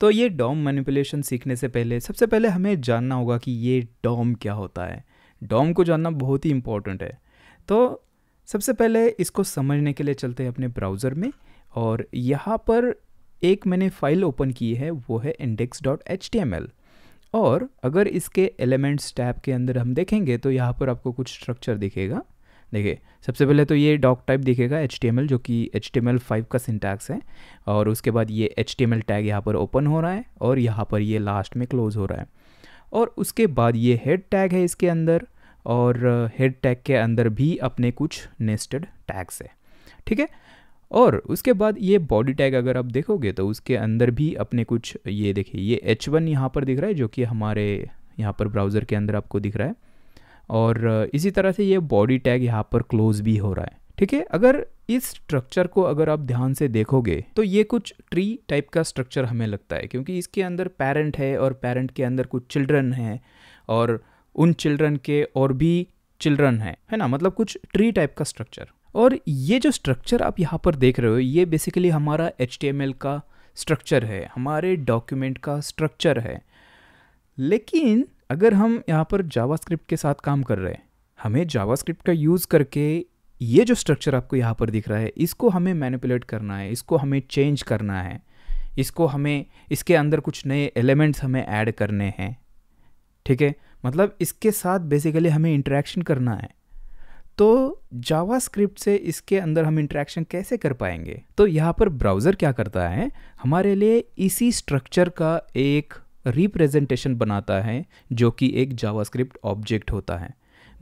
तो ये Dom manipulation सीखने से पहले सबसे पहले हमें जानना होगा कि ये डॉम क्या होता है डॉम को जानना बहुत ही इम्पोर्टेंट है तो सबसे पहले इसको समझने के लिए चलते हैं अपने ब्राउज़र में और यहाँ पर एक मैंने फ़ाइल ओपन की है वो है index dot H T M L और अगर इसके एलिमेंट्स टैब के अंदर हम देखेंगे तो यहाँ पर आपको कुछ स्ट्रक्चर दिखेगा देखिए सबसे पहले तो ये डॉक टाइप दिखेगा एच जो कि एच टी का सिंटैक्स है और उसके बाद ये एच टैग यहाँ पर ओपन हो रहा है और यहाँ पर ये लास्ट में क्लोज हो रहा है और उसके बाद ये हेड टैग है इसके अंदर और हेड टैग के अंदर भी अपने कुछ नेस्टेड टैग्स है ठीक है और उसके बाद ये बॉडी टैग अगर आप देखोगे तो उसके अंदर भी अपने कुछ ये देखिए ये एच वन यहाँ पर दिख रहा है जो कि हमारे यहाँ पर ब्राउज़र के अंदर आपको दिख रहा है और इसी तरह से ये बॉडी टैग यहाँ पर क्लोज भी हो रहा है ठीक है अगर इस स्ट्रक्चर को अगर आप ध्यान से देखोगे तो ये कुछ ट्री टाइप का स्ट्रक्चर हमें लगता है क्योंकि इसके अंदर पेरेंट है और पेरेंट के अंदर कुछ चिल्ड्रन हैं और उन चिल्ड्रन के और भी चिल्ड्रन हैं है ना मतलब कुछ ट्री टाइप का स्ट्रक्चर और ये जो स्ट्रक्चर आप यहाँ पर देख रहे हो ये बेसिकली हमारा एच का स्ट्रक्चर है हमारे डॉक्यूमेंट का स्ट्रक्चर है लेकिन अगर हम यहाँ पर जावास्क्रिप्ट के साथ काम कर रहे हैं हमें जावास्क्रिप्ट का यूज़ करके ये जो स्ट्रक्चर आपको यहाँ पर दिख रहा है इसको हमें मैनिपुलेट करना है इसको हमें चेंज करना है इसको हमें इसके अंदर कुछ नए एलिमेंट्स हमें ऐड करने हैं ठीक है मतलब इसके साथ बेसिकली हमें इंटरेक्शन करना है तो जावा स्क्रिप्ट से इसके अंदर हम इंटरेक्शन कैसे कर पाएंगे तो यहाँ पर ब्राउज़र क्या करता है हमारे लिए इसी स्ट्रक्चर का एक रिप्रेजेंटेशन बनाता है जो कि एक जावास्क्रिप्ट ऑब्जेक्ट होता है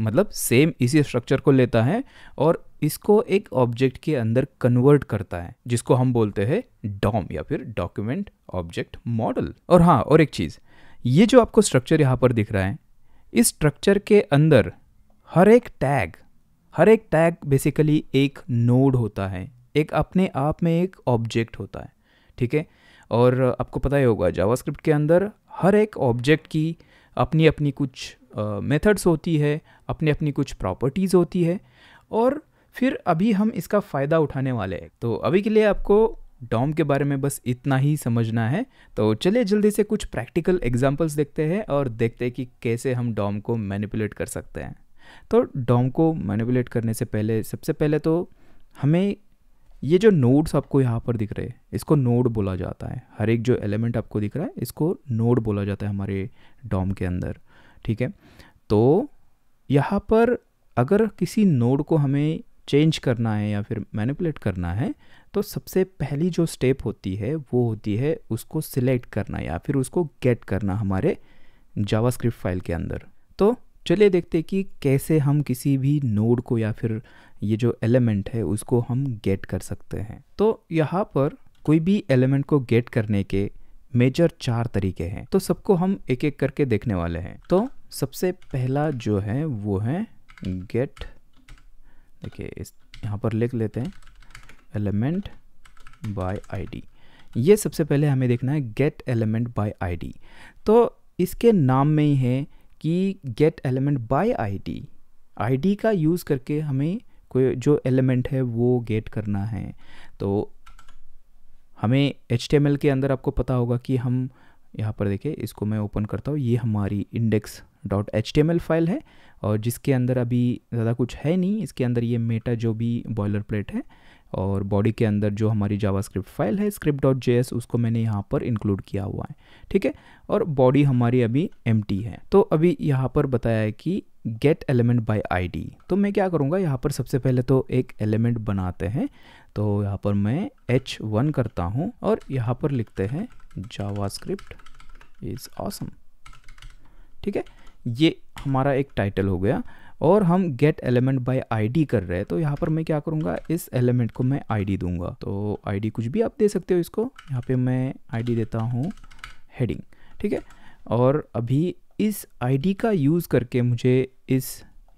मतलब सेम इसी स्ट्रक्चर को लेता है और इसको एक ऑब्जेक्ट के अंदर कन्वर्ट करता है जिसको हम बोलते हैं डॉम या फिर डॉक्यूमेंट ऑब्जेक्ट मॉडल और हाँ और एक चीज़ ये जो आपको स्ट्रक्चर यहाँ पर दिख रहा है इस स्ट्रक्चर के अंदर हर एक टैग हर एक टैग बेसिकली एक नोड होता है एक अपने आप में एक ऑब्जेक्ट होता है ठीक है और आपको पता ही होगा जावास्क्रिप्ट के अंदर हर एक ऑब्जेक्ट की अपनी अपनी कुछ मेथड्स uh, होती है अपनी अपनी कुछ प्रॉपर्टीज़ होती है और फिर अभी हम इसका फ़ायदा उठाने वाले हैं तो अभी के लिए आपको डॉम के बारे में बस इतना ही समझना है तो चलिए जल्दी से कुछ प्रैक्टिकल एग्जाम्पल्स देखते हैं और देखते हैं कि कैसे हम डॉम को मैनिपुलेट कर सकते हैं तो डॉम को मैनिपुलेट करने से पहले सबसे पहले तो हमें ये जो नोड्स आपको यहाँ पर दिख रहे हैं इसको नोड बोला जाता है हर एक जो एलिमेंट आपको दिख रहा है इसको नोड बोला जाता है हमारे डॉम के अंदर ठीक है तो यहाँ पर अगर किसी नोड को हमें चेंज करना है या फिर मैनिपुलेट करना है तो सबसे पहली जो स्टेप होती है वो होती है उसको सिलेक्ट करना या फिर उसको गेट करना हमारे जावास्क्रिप्ट फाइल के अंदर तो चलिए देखते हैं कि कैसे हम किसी भी नोड को या फिर ये जो एलिमेंट है उसको हम गेट कर सकते हैं तो यहाँ पर कोई भी एलिमेंट को गेट करने के मेजर चार तरीके हैं तो सबको हम एक एक करके देखने वाले हैं तो सबसे पहला जो है वो है गेट देखिए इस यहाँ पर लिख लेते हैं एलिमेंट बाय आईडी ये सबसे पहले हमें देखना है गेट एलिमेंट बाय आईडी तो इसके नाम में ही है कि get element by ID ID का यूज़ करके हमें कोई जो एलिमेंट है वो गेट करना है तो हमें एच के अंदर आपको पता होगा कि हम यहाँ पर देखें इसको मैं ओपन करता हूँ ये हमारी इंडेक्स डॉट एच फाइल है और जिसके अंदर अभी ज़्यादा कुछ है नहीं इसके अंदर ये मेटा जो भी बॉयलर प्लेट है और बॉडी के अंदर जो हमारी जावास्क्रिप्ट फाइल है स्क्रिप्ट डॉट जे उसको मैंने यहाँ पर इंक्लूड किया हुआ है ठीक है और बॉडी हमारी अभी एम है तो अभी यहाँ पर बताया है कि गेट एलिमेंट बाई आई तो मैं क्या करूँगा यहाँ पर सबसे पहले तो एक एलिमेंट बनाते हैं तो यहाँ पर मैं एच वन करता हूँ और यहाँ पर लिखते हैं स्क्रिप्ट इज़ ऑसम ठीक है ये हमारा एक टाइटल हो गया और हम गेट एलिमेंट बाय आईडी कर रहे हैं तो यहाँ पर मैं क्या करूँगा इस एलिमेंट को मैं आईडी दूंगा तो आईडी कुछ भी आप दे सकते हो इसको यहाँ पे मैं आईडी देता हूँ हेडिंग ठीक है और अभी इस आईडी का यूज़ करके मुझे इस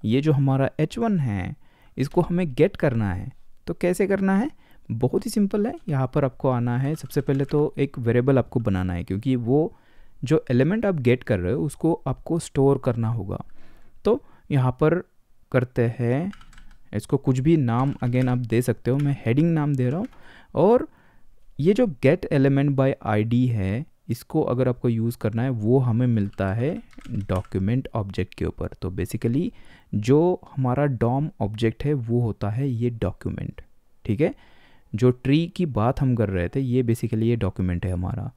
ये जो हमारा एच वन है इसको हमें गेट करना है तो कैसे करना है बहुत ही सिंपल है यहाँ पर आपको आना है सबसे पहले तो एक वेरेबल आपको बनाना है क्योंकि वो जो एलिमेंट आप गेट कर रहे हो उसको आपको स्टोर करना होगा तो यहाँ पर करते हैं इसको कुछ भी नाम अगेन आप दे सकते हो मैं हेडिंग नाम दे रहा हूँ और ये जो गेट एलिमेंट बाय आईडी है इसको अगर आपको यूज़ करना है वो हमें मिलता है डॉक्यूमेंट ऑब्जेक्ट के ऊपर तो बेसिकली जो हमारा डॉम ऑब्जेक्ट है वो होता है ये डॉक्यूमेंट ठीक है जो ट्री की बात हम कर रहे थे ये बेसिकली ये डॉक्यूमेंट है हमारा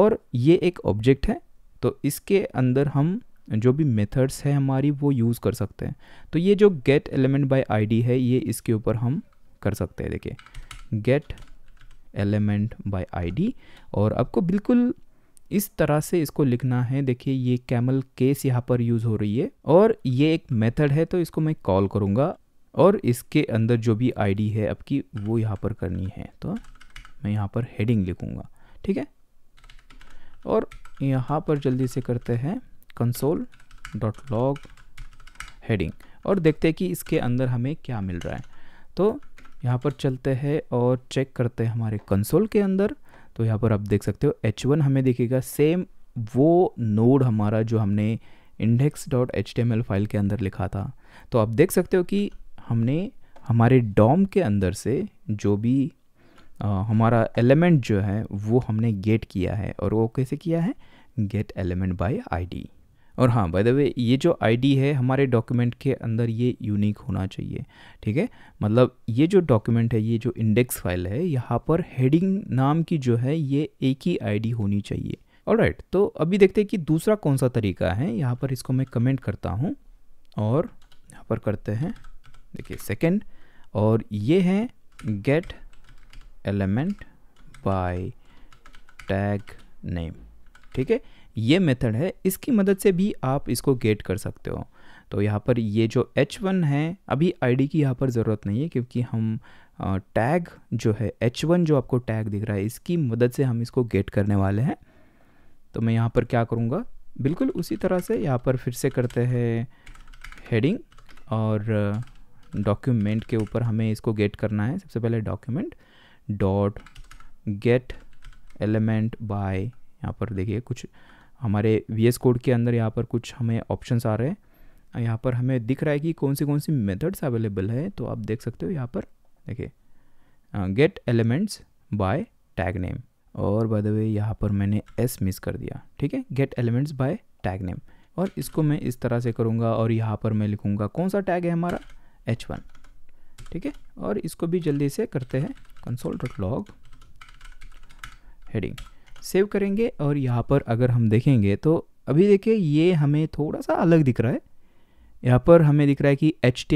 और ये एक ऑब्जेक्ट है तो इसके अंदर हम जो भी मेथड्स है हमारी वो यूज़ कर सकते हैं तो ये जो गेट एलिमेंट बाई आई है ये इसके ऊपर हम कर सकते हैं देखिए गेट एलिमेंट बाई आई और आपको बिल्कुल इस तरह से इसको लिखना है देखिए ये कैमल केस यहाँ पर यूज़ हो रही है और ये एक मेथड है तो इसको मैं कॉल करूँगा और इसके अंदर जो भी आईडी है आपकी वो यहाँ पर करनी है तो मैं यहाँ पर हेडिंग लिखूँगा ठीक है और यहाँ पर जल्दी से करते हैं कंसोल डॉट लॉग हेडिंग और देखते हैं कि इसके अंदर हमें क्या मिल रहा है तो यहाँ पर चलते हैं और चेक करते हैं हमारे कंसोल के अंदर तो यहाँ पर आप देख सकते हो एच वन हमें देखेगा सेम वो नोड हमारा जो हमने इंडेक्स डॉट एच फाइल के अंदर लिखा था तो आप देख सकते हो कि हमने हमारे डॉम के अंदर से जो भी आ, हमारा एलिमेंट जो है वो हमने गेट किया है और वो कैसे किया है गेट एलिमेंट बाय आईडी और हाँ बाय द वे ये जो आईडी है हमारे डॉक्यूमेंट के अंदर ये यूनिक होना चाहिए ठीक है मतलब ये जो डॉक्यूमेंट है ये जो इंडेक्स फाइल है यहाँ पर हेडिंग नाम की जो है ये एक ही आईडी होनी चाहिए और राइट तो अभी देखते हैं कि दूसरा कौन सा तरीका है यहाँ पर इसको मैं कमेंट करता हूँ और यहाँ पर करते हैं देखिए सेकेंड और ये है get element by tag name ठीक है ये मेथड है इसकी मदद से भी आप इसको गेट कर सकते हो तो यहाँ पर ये जो H1 है अभी आई की यहाँ पर ज़रूरत नहीं है क्योंकि हम टैग जो है H1 जो आपको टैग दिख रहा है इसकी मदद से हम इसको गेट करने वाले हैं तो मैं यहाँ पर क्या करूँगा बिल्कुल उसी तरह से यहाँ पर फिर से करते हैं हेडिंग और डॉक्यूमेंट के ऊपर हमें इसको गेट करना है सबसे पहले document dot get element by यहाँ पर देखिए कुछ हमारे वी एस कोड के अंदर यहाँ पर कुछ हमें ऑप्शंस आ रहे हैं यहाँ पर हमें दिख रहा है कि कौन सी कौन सी मेथड्स अवेलेबल है तो आप देख सकते हो यहाँ पर देखिए get elements by tag name और बाय द वे यहाँ पर मैंने एस मिस कर दिया ठीक है get elements by tag name और इसको मैं इस तरह से करूँगा और यहाँ पर मैं लिखूँगा कौन सा टैग है हमारा एच वन ठीक है और इसको भी जल्दी से करते हैं console dot log heading save करेंगे और यहाँ पर अगर हम देखेंगे तो अभी देखिए ये हमें थोड़ा सा अलग दिख रहा है यहाँ पर हमें दिख रहा है कि एच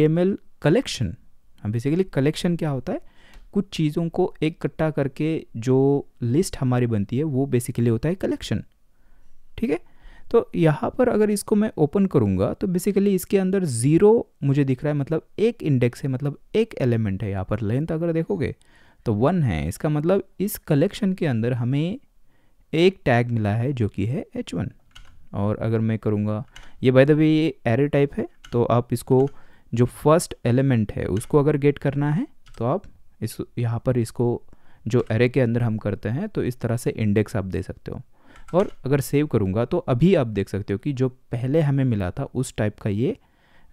कलेक्शन हम बेसिकली कलेक्शन क्या होता है कुछ चीज़ों को इकट्ठा करके जो लिस्ट हमारी बनती है वो बेसिकली होता है कलेक्शन ठीक है तो यहाँ पर अगर इसको मैं ओपन करूँगा तो बेसिकली इसके अंदर ज़ीरो मुझे दिख रहा है मतलब एक इंडेक्स है मतलब एक एलिमेंट है यहाँ पर लेंथ अगर देखोगे तो वन है इसका मतलब इस कलेक्शन के अंदर हमें एक टैग मिला है जो कि है एच वन और अगर मैं करूँगा ये बाय द वे ये एरे टाइप है तो आप इसको जो फर्स्ट एलिमेंट है उसको अगर गेट करना है तो आप इस यहाँ पर इसको जो एरे के अंदर हम करते हैं तो इस तरह से इंडेक्स आप दे सकते हो और अगर सेव करूँगा तो अभी आप देख सकते हो कि जो पहले हमें मिला था उस टाइप का ये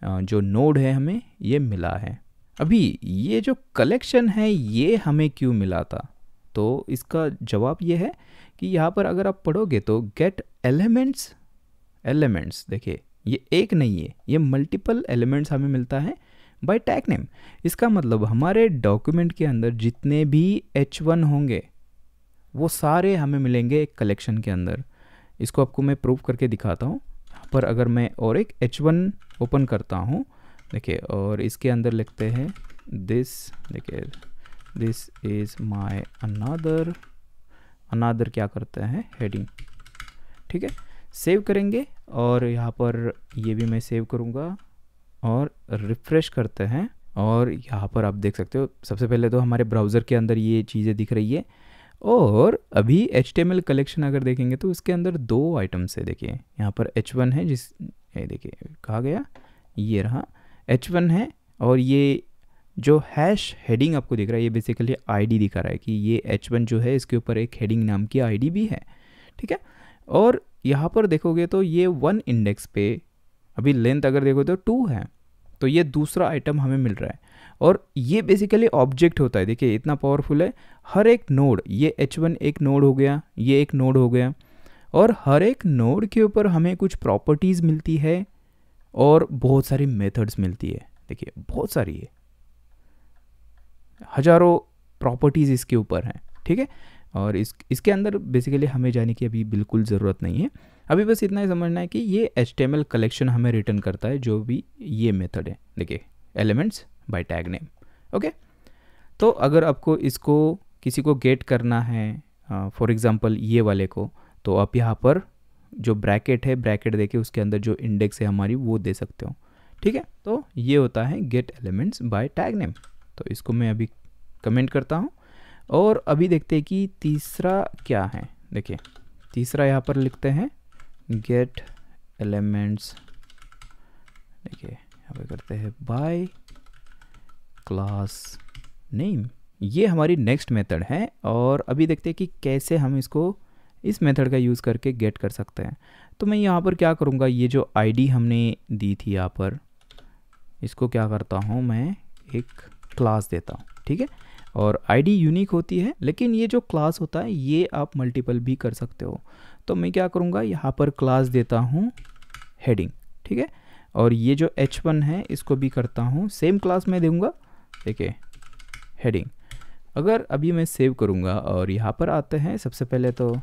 जो नोड है हमें ये मिला है अभी ये जो कलेक्शन है ये हमें क्यों मिला था तो इसका जवाब ये है कि यहाँ पर अगर आप पढ़ोगे तो गेट एलिमेंट्स एलिमेंट्स देखिए ये एक नहीं है ये मल्टीपल एलिमेंट्स हमें मिलता है बाय टैग नेम इसका मतलब हमारे डॉक्यूमेंट के अंदर जितने भी एच वन होंगे वो सारे हमें मिलेंगे एक कलेक्शन के अंदर इसको आपको मैं प्रूव करके दिखाता हूँ पर अगर मैं और एक एच वन ओपन करता हूँ देखिए और इसके अंदर लिखते हैं दिस देखिए दिस इज़ माई अनादर अनादर क्या करते हैं हेडिंग ठीक है सेव करेंगे और यहाँ पर ये भी मैं सेव करूँगा और रिफ़्रेश करते हैं और यहाँ पर आप देख सकते हो सबसे पहले तो हमारे ब्राउज़र के अंदर ये चीज़ें दिख रही है और अभी एच कलेक्शन अगर देखेंगे तो उसके अंदर दो आइटम्स है देखिए यहाँ पर एच है जिस ये देखिए कहा गया ये रहा एच है और ये जो हैश हेडिंग आपको दिख रहा है ये बेसिकली आईडी दिखा रहा है कि ये एच वन जो है इसके ऊपर एक हेडिंग नाम की आईडी भी है ठीक है और यहाँ पर देखोगे तो ये वन इंडेक्स पे अभी लेंथ अगर देखो तो टू है तो ये दूसरा आइटम हमें मिल रहा है और ये बेसिकली ऑब्जेक्ट होता है देखिए इतना पावरफुल है हर एक नोड ये एच वन एक नोड हो गया ये एक नोड हो गया और हर एक नोड के ऊपर हमें कुछ प्रॉपर्टीज़ मिलती है और बहुत सारी मेथड्स मिलती है देखिए बहुत सारी है हज़ारों प्रॉपर्टीज़ इसके ऊपर हैं ठीक है और इस इसके अंदर बेसिकली हमें जाने की अभी बिल्कुल ज़रूरत नहीं है अभी बस इतना ही समझना है कि ये एच कलेक्शन हमें रिटर्न करता है जो भी ये मेथड है देखिए elements by tag name okay तो अगर आपको इसको किसी को गेट करना है फॉर एग्ज़ाम्पल ये वाले को तो आप यहाँ पर जो ब्रैकेट है ब्रैकेट देके उसके अंदर जो इंडेक्स है हमारी वो दे सकते हो ठीक है तो ये होता है get elements by tag name तो इसको मैं अभी कमेंट करता हूँ और अभी देखते हैं कि तीसरा क्या है देखिए तीसरा यहाँ पर लिखते हैं गेट एलिमेंट्स देखिए यहाँ पर करते हैं बाय क्लास नेम ये हमारी नेक्स्ट मेथड है और अभी देखते हैं कि कैसे हम इसको इस मेथड का यूज़ करके गेट कर सकते हैं तो मैं यहाँ पर क्या करूँगा ये जो आईडी हमने दी थी यहाँ पर इसको क्या करता हूँ मैं एक क्लास देता हूँ ठीक है और आईडी यूनिक होती है लेकिन ये जो क्लास होता है ये आप मल्टीपल भी कर सकते हो तो मैं क्या करूँगा यहाँ पर क्लास देता हूँ हेडिंग ठीक है और ये जो एच वन है इसको भी करता हूँ सेम क्लास में दूँगा देखिए हेडिंग अगर अभी मैं सेव करूँगा और यहाँ पर आते हैं सबसे पहले तो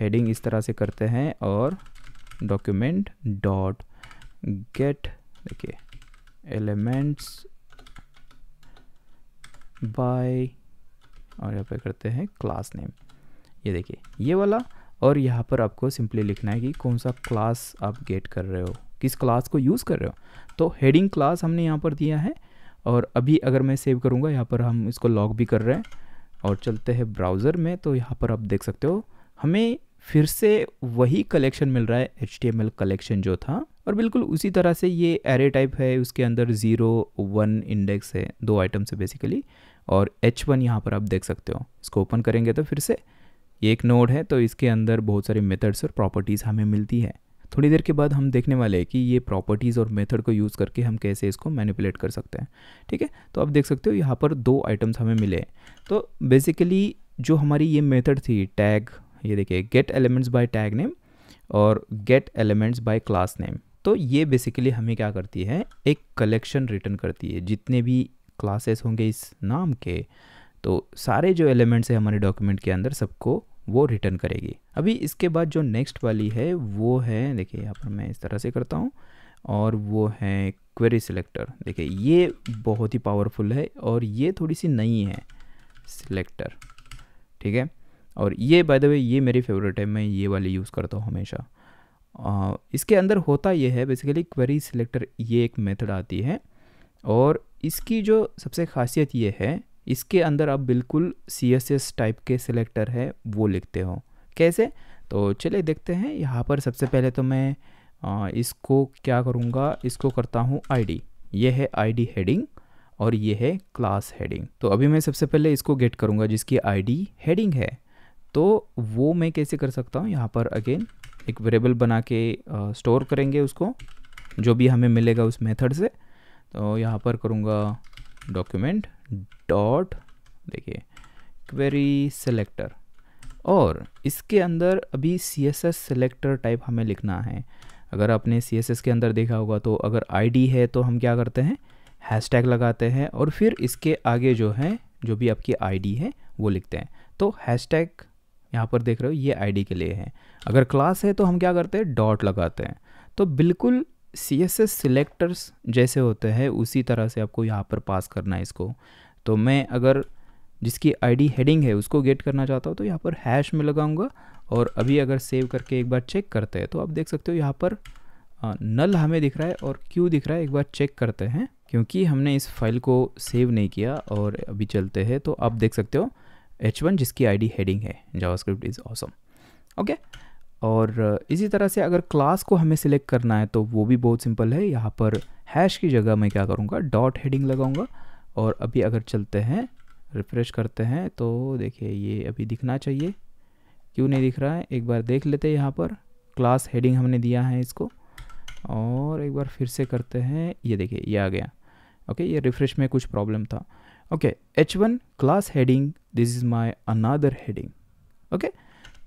हेडिंग इस तरह से करते हैं और डॉक्यूमेंट डॉट गेट देखिए एलिमेंट्स बाय और यहाँ पे करते हैं क्लास नेम ये देखिए ये वाला और यहाँ पर आपको सिंपली लिखना है कि कौन सा क्लास आप गेट कर रहे हो किस क्लास को यूज़ कर रहे हो तो हेडिंग क्लास हमने यहाँ पर दिया है और अभी अगर मैं सेव करूँगा यहाँ पर हम इसको लॉग भी कर रहे हैं और चलते हैं ब्राउज़र में तो यहाँ पर आप देख सकते हो हमें फिर से वही कलेक्शन मिल रहा है एच कलेक्शन जो था और बिल्कुल उसी तरह से ये एरे टाइप है उसके अंदर ज़ीरो वन इंडेक्स है दो आइटम्स है बेसिकली और एच वन यहाँ पर आप देख सकते हो इसको ओपन करेंगे तो फिर से ये एक नोड है तो इसके अंदर बहुत सारे मेथड्स और प्रॉपर्टीज़ हमें मिलती है थोड़ी देर के बाद हम देखने वाले हैं कि ये प्रॉपर्टीज़ और मेथड को यूज़ करके हम कैसे इसको मैनिपुलेट कर सकते हैं ठीक है तो आप देख सकते हो यहाँ पर दो आइटम्स हमें मिले तो बेसिकली जो हमारी ये मेथड थी टैग ये देखिए get elements by tag name और get elements by class name तो ये बेसिकली हमें क्या करती है एक कलेक्शन रिटर्न करती है जितने भी क्लासेस होंगे इस नाम के तो सारे जो एलिमेंट्स हैं हमारे डॉक्यूमेंट के अंदर सबको वो रिटर्न करेगी अभी इसके बाद जो नेक्स्ट वाली है वो है देखिए यहाँ पर मैं इस तरह से करता हूँ और वो है क्वेरी सिलेक्टर देखिए ये बहुत ही पावरफुल है और ये थोड़ी सी नई है सिलेक्टर ठीक है और ये बाय द वे ये मेरी फेवरेट है मैं ये वाली यूज़ करता हूँ हमेशा आ, इसके अंदर होता ये है बेसिकली क्वेरी सिलेक्टर ये एक मेथड आती है और इसकी जो सबसे खासियत ये है इसके अंदर आप बिल्कुल सी एस एस टाइप के सिलेक्टर है वो लिखते हो कैसे तो चलिए देखते हैं यहाँ पर सबसे पहले तो मैं इसको क्या करूँगा इसको करता हूँ आईडी ये है आईडी हेडिंग और ये है क्लास हेडिंग तो अभी मैं सबसे पहले इसको गेट करूँगा जिसकी आईडी हेडिंग है तो वो मैं कैसे कर सकता हूँ यहाँ पर अगेन एक वेरेबल बना के स्टोर करेंगे उसको जो भी हमें मिलेगा उस मेथड से तो यहाँ पर करूँगा डॉक्यूमेंट डॉट देखिए क्वेरी सेलेक्टर और इसके अंदर अभी C S S selector type हमें लिखना है अगर आपने सी एस एस के अंदर देखा होगा तो अगर आई डी है तो हम क्या करते हैं हैशटैग लगाते हैं और फिर इसके आगे जो है जो भी आपकी आई डी है वो लिखते हैं तो हैशटैग यहाँ पर देख रहे हो ये आई डी के लिए है अगर क्लास है तो हम क्या करते हैं डॉट लगाते हैं तो बिल्कुल सी एस एस सिलेक्टर्स जैसे होते हैं उसी तरह से आपको यहाँ पर पास करना है इसको तो मैं अगर जिसकी आईडी हेडिंग है उसको गेट करना चाहता हूँ तो यहाँ पर हैश में लगाऊंगा और अभी अगर सेव करके एक बार चेक करते हैं तो आप देख सकते हो यहाँ पर नल हमें दिख रहा है और क्यों दिख रहा है एक बार चेक करते हैं क्योंकि हमने इस फाइल को सेव नहीं किया और अभी चलते हैं तो आप देख सकते हो एच वन जिसकी आईडी हेडिंग है जावास्क्रिप्ट इज़ ऑसम ओके और इसी तरह से अगर क्लास को हमें सिलेक्ट करना है तो वो भी बहुत सिंपल है यहाँ पर हैश की जगह मैं क्या करूँगा डॉट हेडिंग लगाऊँगा और अभी अगर चलते हैं रिफ्रेश करते हैं तो देखिए ये अभी दिखना चाहिए क्यों नहीं दिख रहा है एक बार देख लेते हैं यहाँ पर क्लास हेडिंग हमने दिया है इसको और एक बार फिर से करते हैं ये देखिए ये आ गया ओके ये रिफ्रेश में कुछ प्रॉब्लम था okay H one class heading this is my another heading okay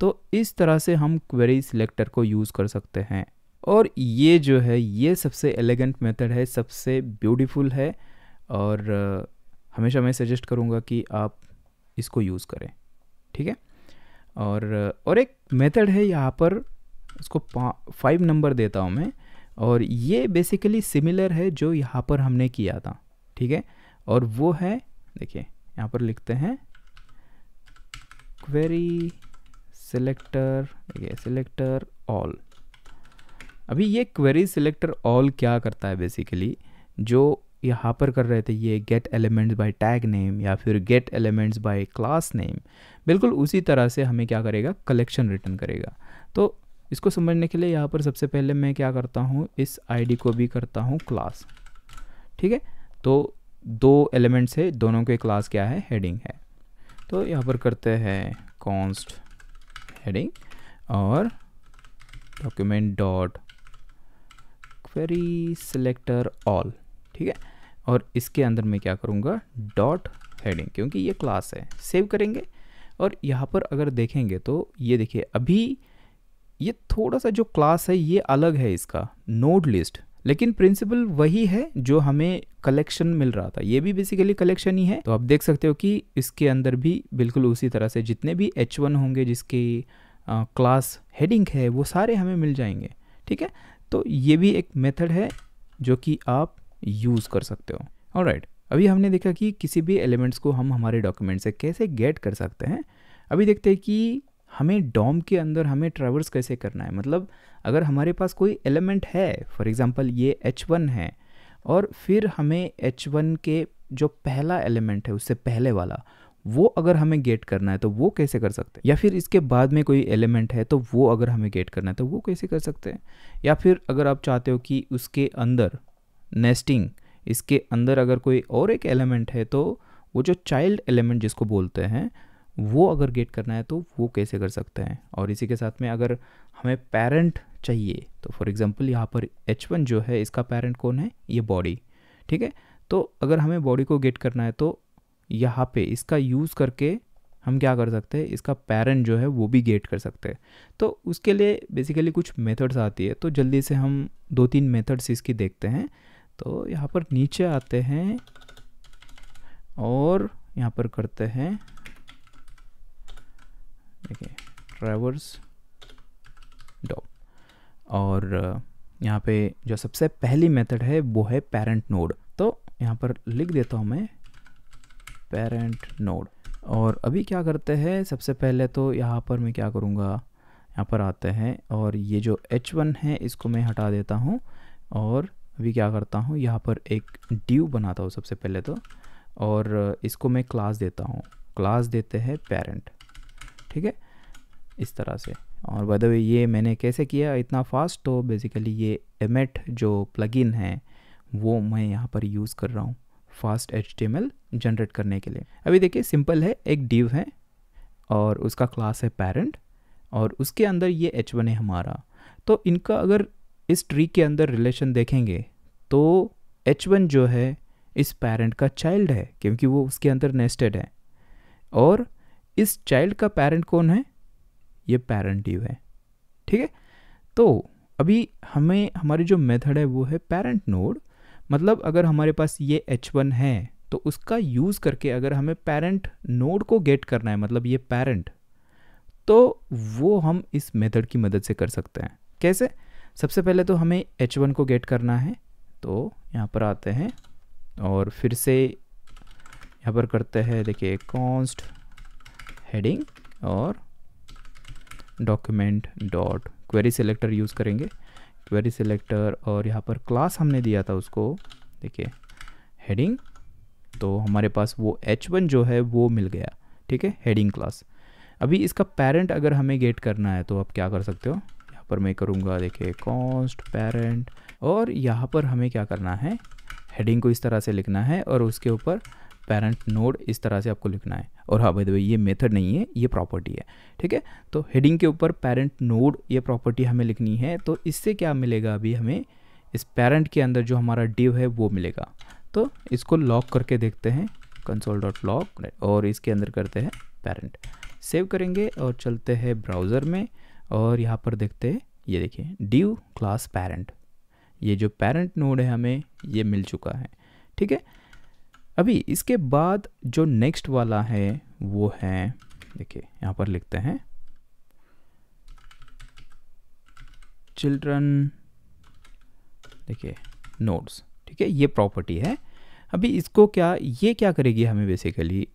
तो इस तरह से हम क्वेरी सिलेक्टर को यूज़ कर सकते हैं और ये जो है ये सबसे एलिगेंट मेथड है सबसे ब्यूटीफुल है और हमेशा मैं सजेस्ट करूँगा कि आप इसको यूज़ करें ठीक है और और एक मेथड है यहाँ पर उसको फाइव नंबर देता हूँ मैं और ये बेसिकली सिमिलर है जो यहाँ पर हमने किया था ठीक है और वो है देखिए यहाँ पर लिखते हैं क्वेरी सिलेक्टर ये सिलेक्टर ऑल अभी ये क्वेरी सिलेक्टर ऑल क्या करता है बेसिकली जो यहाँ पर कर रहे थे ये get elements by tag name या फिर get elements by class name बिल्कुल उसी तरह से हमें क्या करेगा कलेक्शन रिटर्न करेगा तो इसको समझने के लिए यहाँ पर सबसे पहले मैं क्या करता हूँ इस आई को भी करता हूँ क्लास ठीक है तो दो एलिमेंट्स है दोनों के क्लास क्या है हेडिंग है तो यहाँ पर करते हैं कॉन्स्ट हेडिंग और document dot query selector all ठीक है और इसके अंदर मैं क्या करूँगा डॉट हेडिंग क्योंकि ये क्लास है सेव करेंगे और यहाँ पर अगर देखेंगे तो ये देखिए अभी ये थोड़ा सा जो क्लास है ये अलग है इसका नोड लिस्ट लेकिन प्रिंसिपल वही है जो हमें कलेक्शन मिल रहा था ये भी बेसिकली कलेक्शन ही है तो आप देख सकते हो कि इसके अंदर भी बिल्कुल उसी तरह से जितने भी एच वन होंगे जिसकी क्लास हेडिंग है वो सारे हमें मिल जाएंगे ठीक है तो ये भी एक मेथड है जो कि आप यूज़ कर सकते हो और राइट अभी हमने देखा कि किसी भी एलिमेंट्स को हम हमारे डॉक्यूमेंट से कैसे गेट कर सकते हैं अभी देखते हैं कि हमें डॉम के अंदर हमें ट्रेवर्स कैसे करना है मतलब अगर हमारे पास कोई एलिमेंट है फॉर एग्ज़ाम्पल ये एच वन है और फिर हमें एच वन के जो पहला एलिमेंट है उससे पहले वाला वो अगर हमें गेट करना है तो वो कैसे कर सकते हैं या फिर इसके बाद में कोई एलिमेंट है तो वो अगर हमें गेट करना है तो वो कैसे कर सकते हैं या फिर अगर आप चाहते हो कि उसके अंदर नेस्टिंग इसके अंदर अगर कोई और एक एलिमेंट है तो वो जो चाइल्ड एलिमेंट जिसको बोलते हैं वो अगर गेट करना है तो वो कैसे कर सकते हैं और इसी के साथ में अगर हमें पेरेंट चाहिए तो फॉर एग्ज़ाम्पल यहाँ पर एच वन जो है इसका पेरेंट कौन है ये बॉडी ठीक है तो अगर हमें बॉडी को गेट करना है तो यहाँ पे इसका यूज़ करके हम क्या कर सकते हैं इसका पेरेंट जो है वो भी गेट कर सकते हैं तो उसके लिए बेसिकली कुछ मेथड्स आती है तो जल्दी से हम दो तीन मेथड्स इसकी देखते हैं तो यहाँ पर नीचे आते हैं और यहाँ पर करते हैं देखिए ट्रैवर्स डॉट और यहाँ पे जो सबसे पहली मेथड है वो है पेरेंट नोड तो यहाँ पर लिख देता हूँ मैं पेरेंट नोड और अभी क्या करते हैं सबसे पहले तो यहाँ पर मैं क्या करूँगा यहाँ पर आते हैं और ये जो H1 है इसको मैं हटा देता हूँ और अभी क्या करता हूँ यहाँ पर एक ड्यू बनाता हूँ सबसे पहले तो और इसको मैं क्लास देता हूँ क्लास देते हैं पेरेंट ठीक है इस तरह से और बाय द वे ये मैंने कैसे किया इतना फास्ट तो बेसिकली ये एमेट जो प्लगइन है वो मैं यहाँ पर यूज़ कर रहा हूँ फास्ट एच जनरेट करने के लिए अभी देखिए सिंपल है एक डिव है और उसका क्लास है पेरेंट और उसके अंदर ये एच वन है हमारा तो इनका अगर इस ट्री के अंदर रिलेशन देखेंगे तो एच वन जो है इस पेरेंट का चाइल्ड है क्योंकि वो उसके अंदर नेस्टेड है और इस चाइल्ड का पेरेंट कौन है ये यू है ठीक है तो अभी हमें हमारी जो मेथड है वो है पेरेंट नोड मतलब अगर हमारे पास ये एच वन है तो उसका यूज़ करके अगर हमें पेरेंट नोड को गेट करना है मतलब ये पेरेंट तो वो हम इस मेथड की मदद से कर सकते हैं कैसे सबसे पहले तो हमें एच वन को गेट करना है तो यहाँ पर आते हैं और फिर से यहाँ पर करते हैं देखिए कॉन्स्ट हेडिंग और document dot query selector use करेंगे क्वेरी सेलेक्टर और यहाँ पर क्लास हमने दिया था उसको देखिए हेडिंग तो हमारे पास वो एच वन जो है वो मिल गया ठीक है हेडिंग क्लास अभी इसका पेरेंट अगर हमें गेट करना है तो आप क्या कर सकते हो यहाँ पर मैं करूँगा देखिए कॉस्ट पेरेंट और यहाँ पर हमें क्या करना है हेडिंग को इस तरह से लिखना है और उसके ऊपर पेरेंट नोड इस तरह से आपको लिखना है और हाँ भाई ये मेथड नहीं है ये प्रॉपर्टी है ठीक है तो हेडिंग के ऊपर पेरेंट नोड ये प्रॉपर्टी हमें लिखनी है तो इससे क्या मिलेगा अभी हमें इस पेरेंट के अंदर जो हमारा डिव है वो मिलेगा तो इसको लॉक करके देखते हैं कंसोल डॉट लॉक और इसके अंदर करते हैं पेरेंट सेव करेंगे और चलते हैं ब्राउज़र में और यहाँ पर देखते हैं ये देखिए डिव क्लास पेरेंट ये जो पेरेंट नोड है हमें ये मिल चुका है ठीक है अभी इसके बाद जो नेक्स्ट वाला है वो है देखिए यहाँ पर लिखते हैं चिल्ड्रन देखिए नोड्स ठीक है ये प्रॉपर्टी है अभी इसको क्या ये क्या करेगी हमें बेसिकली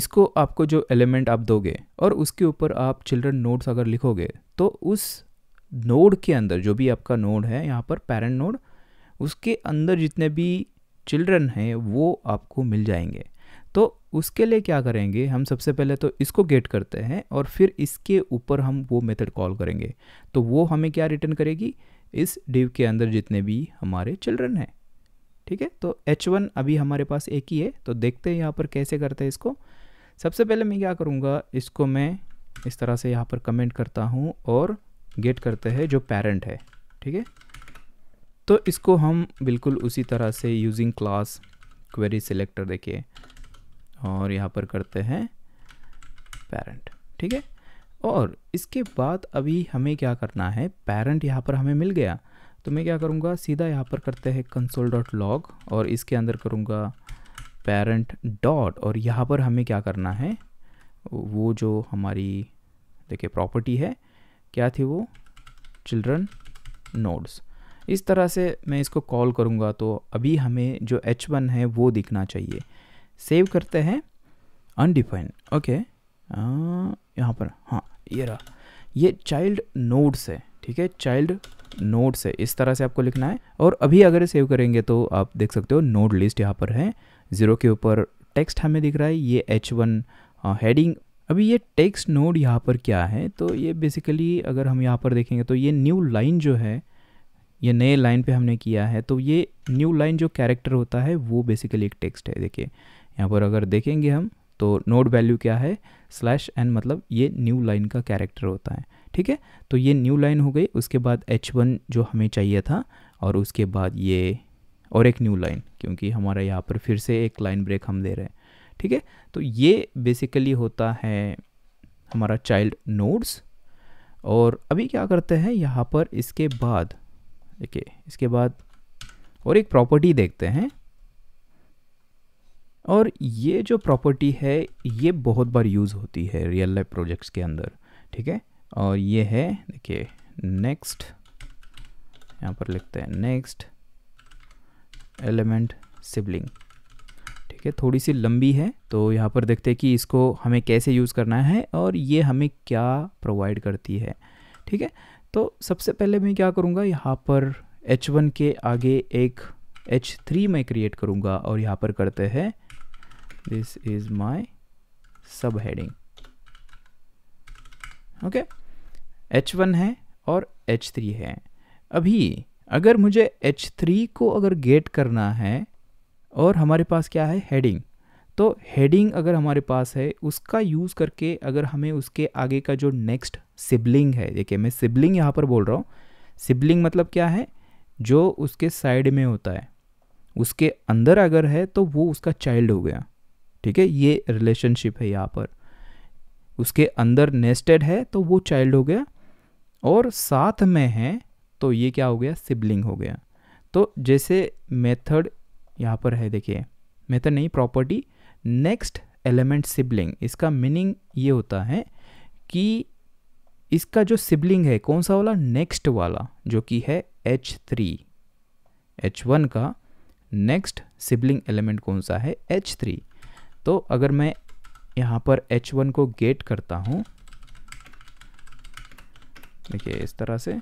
इसको आपको जो एलिमेंट आप दोगे और उसके ऊपर आप चिल्ड्रन नोड्स अगर लिखोगे तो उस नोड के अंदर जो भी आपका नोड है यहाँ पर पेरेंट नोड उसके अंदर जितने भी चिल्ड्रन हैं वो आपको मिल जाएंगे तो उसके लिए क्या करेंगे हम सबसे पहले तो इसको गेट करते हैं और फिर इसके ऊपर हम वो मेथड कॉल करेंगे तो वो हमें क्या रिटर्न करेगी इस डिव के अंदर जितने भी हमारे चिल्ड्रन हैं ठीक है तो H1 अभी हमारे पास एक ही है तो देखते हैं यहाँ पर कैसे करते हैं इसको सबसे पहले मैं क्या करूँगा इसको मैं इस तरह से यहाँ पर कमेंट करता हूँ और गेट करते हैं जो पेरेंट है ठीक है तो इसको हम बिल्कुल उसी तरह से यूजिंग क्लास क्वेरी सिलेक्टर देखिए और यहाँ पर करते हैं पेरेंट ठीक है और इसके बाद अभी हमें क्या करना है पेरेंट यहाँ पर हमें मिल गया तो मैं क्या करूँगा सीधा यहाँ पर करते हैं कंसोल डॉट लॉग और इसके अंदर करूँगा पेरेंट डॉट और यहाँ पर हमें क्या करना है वो जो हमारी देखिए प्रॉपर्टी है क्या थी वो चिल्ड्रन नोड्स इस तरह से मैं इसको कॉल करूँगा तो अभी हमें जो एच वन है वो दिखना चाहिए सेव करते हैं अनडिफाइंड ओके यहाँ पर हाँ ये रहा ये चाइल्ड नोड्स है ठीक है चाइल्ड नोड्स है इस तरह से आपको लिखना है और अभी अगर सेव करेंगे तो आप देख सकते हो नोड लिस्ट यहाँ पर है ज़ीरो के ऊपर टेक्स्ट हमें दिख रहा है ये एच वन हेडिंग अभी ये टेक्स्ट नोड यहाँ पर क्या है तो ये बेसिकली अगर हम यहाँ पर देखेंगे तो ये न्यू लाइन जो है ये नए लाइन पे हमने किया है तो ये न्यू लाइन जो कैरेक्टर होता है वो बेसिकली एक टेक्स्ट है देखिए यहाँ पर अगर देखेंगे हम तो नोड वैल्यू क्या है स्लैश एन मतलब ये न्यू लाइन का कैरेक्टर होता है ठीक है तो ये न्यू लाइन हो गई उसके बाद एच वन जो हमें चाहिए था और उसके बाद ये और एक न्यू लाइन क्योंकि हमारा यहाँ पर फिर से एक लाइन ब्रेक हम दे रहे हैं ठीक है तो ये बेसिकली होता है हमारा चाइल्ड नोड्स और अभी क्या करते हैं यहाँ पर इसके बाद देखिए इसके बाद और एक प्रॉपर्टी देखते हैं और ये जो प्रॉपर्टी है ये बहुत बार यूज़ होती है रियल लाइफ प्रोजेक्ट्स के अंदर ठीक है और ये है देखिए नेक्स्ट यहाँ पर लिखते हैं नेक्स्ट एलिमेंट सिबलिंग ठीक है थोड़ी सी लंबी है तो यहाँ पर देखते हैं कि इसको हमें कैसे यूज़ करना है और ये हमें क्या प्रोवाइड करती है ठीक है तो सबसे पहले मैं क्या करूँगा यहाँ पर एच वन के आगे एक एच थ्री मैं क्रिएट करूँगा और यहाँ पर करते हैं this is my sub heading okay H one है और एच थ्री है अभी अगर मुझे एच थ्री को अगर गेट करना है और हमारे पास क्या है हेडिंग तो हेडिंग अगर हमारे पास है उसका यूज़ करके अगर हमें उसके आगे का जो नेक्स्ट सिबलिंग है देखिए मैं सिबलिंग यहाँ पर बोल रहा हूँ सिबलिंग मतलब क्या है जो उसके साइड में होता है उसके अंदर अगर है तो वो उसका चाइल्ड हो गया ठीक है ये रिलेशनशिप है यहाँ पर उसके अंदर नेस्टेड है तो वो चाइल्ड हो गया और साथ में है तो ये क्या हो गया सिबलिंग हो गया तो जैसे मेथड यहाँ पर है देखिए मेथड नहीं प्रॉपर्टी नेक्स्ट एलिमेंट सिबलिंग इसका मीनिंग ये होता है कि इसका जो सिबलिंग है कौन सा वाला नेक्स्ट वाला जो कि है एच थ्री एच वन का नेक्स्ट सिबलिंग एलिमेंट कौन सा है एच थ्री तो अगर मैं यहाँ पर एच वन को गेट करता हूँ देखिए इस तरह से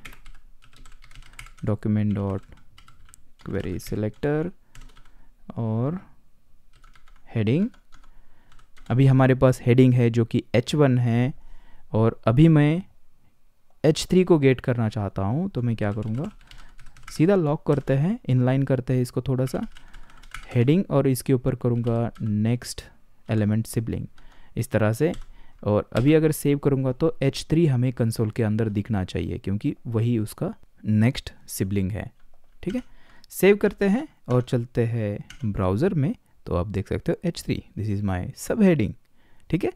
डॉक्यूमेंट डॉट क्वेरी सिलेक्टर और हेडिंग अभी हमारे पास हेडिंग है जो कि H1 है और अभी मैं H3 को गेट करना चाहता हूँ तो मैं क्या करूँगा सीधा लॉक करते हैं इनलाइन करते हैं इसको थोड़ा सा हेडिंग और इसके ऊपर करूँगा नेक्स्ट एलिमेंट सिबलिंग इस तरह से और अभी अगर सेव करूँगा तो H3 हमें कंसोल के अंदर दिखना चाहिए क्योंकि वही उसका नेक्स्ट सिबलिंग है ठीक है सेव करते हैं और चलते हैं ब्राउज़र में तो आप देख सकते हो H three this is my sub heading ठीक है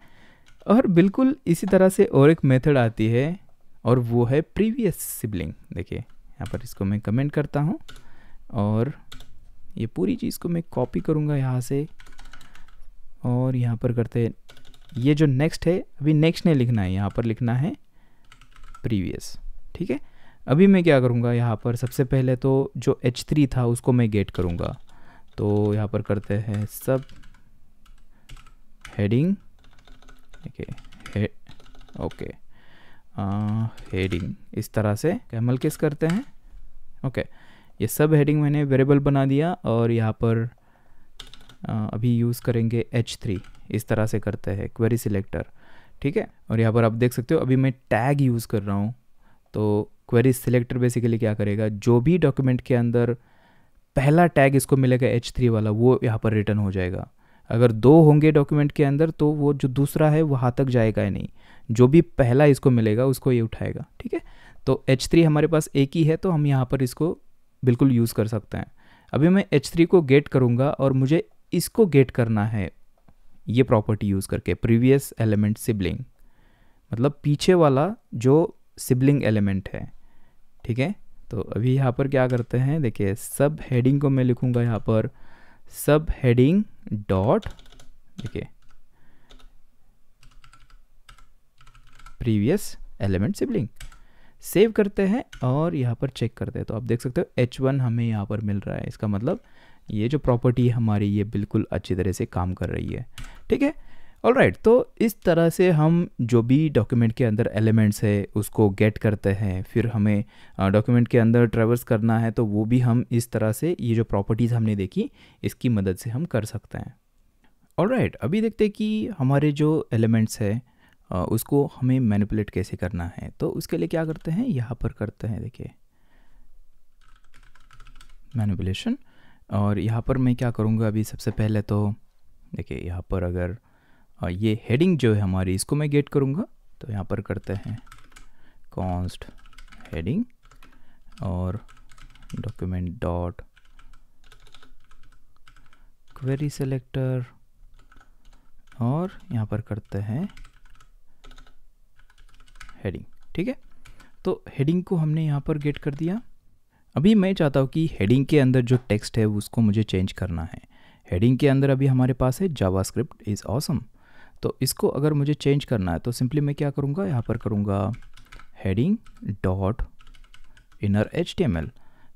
और बिल्कुल इसी तरह से और एक मेथड आती है और वो है प्रीवियस सिबलिंग देखिए यहाँ पर इसको मैं कमेंट करता हूँ और ये पूरी चीज़ को मैं कॉपी करूँगा यहाँ से और यहाँ पर करते ये जो नेक्स्ट है अभी नेक्स्ट ने लिखना है यहाँ पर लिखना है प्रीवियस ठीक है अभी मैं क्या करूँगा यहाँ पर सबसे पहले तो जो H3 था उसको मैं गेट करूँगा तो यहाँ पर करते हैं सब हेडिंग ओके ओके हेडिंग इस तरह से कैमल किस करते हैं ओके okay. ये सब हेडिंग मैंने वेरिएबल बना दिया और यहाँ पर आ, अभी यूज़ करेंगे एच थ्री इस तरह से करते हैं क्वेरी सिलेक्टर ठीक है और यहाँ पर आप देख सकते हो अभी मैं टैग यूज़ कर रहा हूँ तो क्वेरी सिलेक्टर बेसिकली क्या करेगा जो भी डॉक्यूमेंट के अंदर पहला टैग इसको मिलेगा एच थ्री वाला वो यहाँ पर रिटर्न हो जाएगा अगर दो होंगे डॉक्यूमेंट के अंदर तो वो जो दूसरा है वहाँ तक जाएगा या नहीं जो भी पहला इसको मिलेगा उसको ये उठाएगा ठीक है तो एच थ्री हमारे पास एक ही है तो हम यहाँ पर इसको बिल्कुल यूज़ कर सकते हैं अभी मैं एच थ्री को गेट करूँगा और मुझे इसको गेट करना है ये प्रॉपर्टी यूज़ करके प्रीवियस एलिमेंट सिबलिंग मतलब पीछे वाला जो सिबलिंग एलिमेंट है ठीक है तो अभी यहाँ पर क्या करते हैं देखिए सब हेडिंग को मैं लिखूँगा यहाँ पर सब हेडिंग डॉट देखिए प्रीवियस एलिमेंट सिबलिंग सेव करते हैं और यहाँ पर चेक करते हैं तो आप देख सकते हो एच वन हमें यहाँ पर मिल रहा है इसका मतलब ये जो प्रॉपर्टी हमारी ये बिल्कुल अच्छी तरह से काम कर रही है ठीक है ऑल राइट right, तो इस तरह से हम जो भी डॉक्यूमेंट के अंदर एलिमेंट्स है उसको गेट करते हैं फिर हमें डॉक्यूमेंट के अंदर ट्रेवर्स करना है तो वो भी हम इस तरह से ये जो प्रॉपर्टीज़ हमने देखी इसकी मदद से हम कर सकते हैं ऑल राइट right, अभी देखते हैं कि हमारे जो एलिमेंट्स है उसको हमें मैनिपुलेट कैसे करना है तो उसके लिए क्या करते हैं यहाँ पर करते हैं देखिए मैनिपुलेशन और यहाँ पर मैं क्या करूँगा अभी सबसे पहले तो देखिए यहाँ पर अगर और ये हेडिंग जो है हमारी इसको मैं गेट करूँगा तो यहाँ पर करते हैं कॉन्स्ट हेडिंग और डॉक्यूमेंट डॉट क्वेरी सेलेक्टर और यहाँ पर करते हैं हेडिंग ठीक है तो हेडिंग को हमने यहाँ पर गेट कर दिया अभी मैं चाहता हूँ कि हेडिंग के अंदर जो टेक्स्ट है उसको मुझे चेंज करना है हेडिंग के अंदर अभी हमारे पास है JavaScript is awesome awesome. तो इसको अगर मुझे चेंज करना है तो सिंपली मैं क्या करूँगा यहाँ पर करूँगा हेडिंग डॉट इनर एच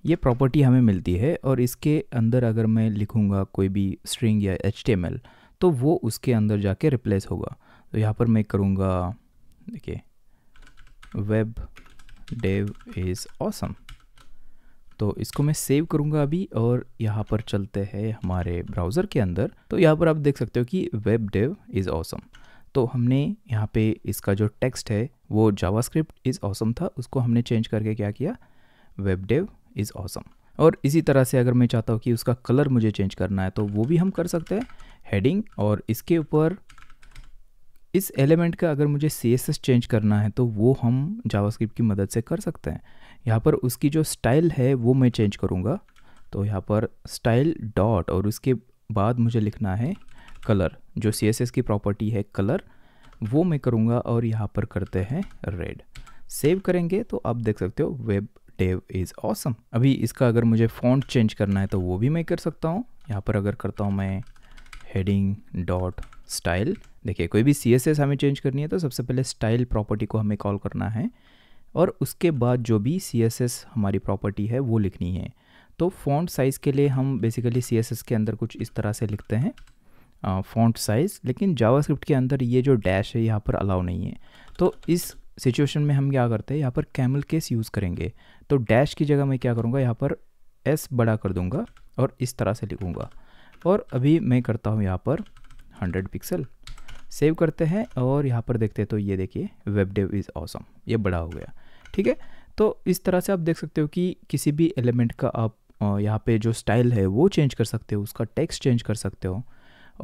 ये प्रॉपर्टी हमें मिलती है और इसके अंदर अगर मैं लिखूँगा कोई भी स्ट्रिंग या एच तो वो उसके अंदर जाके रिप्लेस होगा तो यहाँ पर मैं करूँगा देखिए web dev is awesome awesome. तो इसको मैं सेव करूँगा अभी और यहाँ पर चलते हैं हमारे ब्राउज़र के अंदर तो यहाँ पर आप देख सकते हो कि वेब डेव इज़ ऑसम तो हमने यहाँ पे इसका जो टेक्स्ट है वो जावास्क्रिप्ट इज़ ऑसम था उसको हमने चेंज करके क्या किया वेब डेव इज़ ऑसम और इसी तरह से अगर मैं चाहता हूँ कि उसका कलर मुझे चेंज करना है तो वो भी हम कर सकते हैं हेडिंग और इसके ऊपर इस एलिमेंट का अगर मुझे सी चेंज करना है तो वो हम जावास्क्रिप्ट की मदद से कर सकते हैं यहाँ पर उसकी जो स्टाइल है वो मैं चेंज करूँगा तो यहाँ पर स्टाइल डॉट और उसके बाद मुझे लिखना है कलर जो सी एस एस की प्रॉपर्टी है कलर वो मैं करूँगा और यहाँ पर करते हैं रेड सेव करेंगे तो आप देख सकते हो वेब डेव इज़ ऑसम अभी इसका अगर मुझे फॉन्ट चेंज करना है तो वो भी मैं कर सकता हूँ यहाँ पर अगर करता हूँ मैं हेडिंग डॉट स्टाइल देखिए कोई भी सी एस एस हमें चेंज करनी है तो सबसे पहले स्टाइल प्रॉपर्टी को हमें कॉल करना है और उसके बाद जो भी सी हमारी प्रॉपर्टी है वो लिखनी है तो फॉन्ट साइज़ के लिए हम बेसिकली सी के अंदर कुछ इस तरह से लिखते हैं फॉन्ट साइज़ लेकिन जावास्क्रिप्ट के अंदर ये जो डैश है यहाँ पर अलाउ नहीं है तो इस सिचुएशन में हम क्या करते हैं यहाँ पर कैमल केस यूज़ करेंगे तो डैश की जगह मैं क्या करूँगा यहाँ पर एस बड़ा कर दूँगा और इस तरह से लिखूँगा और अभी मैं करता हूँ यहाँ पर हंड्रेड पिक्सल सेव करते हैं और यहाँ पर देखते हैं तो ये देखिए वेब डेव इज़ ऑसम ये बड़ा हो गया ठीक है तो इस तरह से आप देख सकते हो कि किसी भी एलिमेंट का आप यहाँ पे जो स्टाइल है वो चेंज कर सकते हो उसका टेक्स्ट चेंज कर सकते हो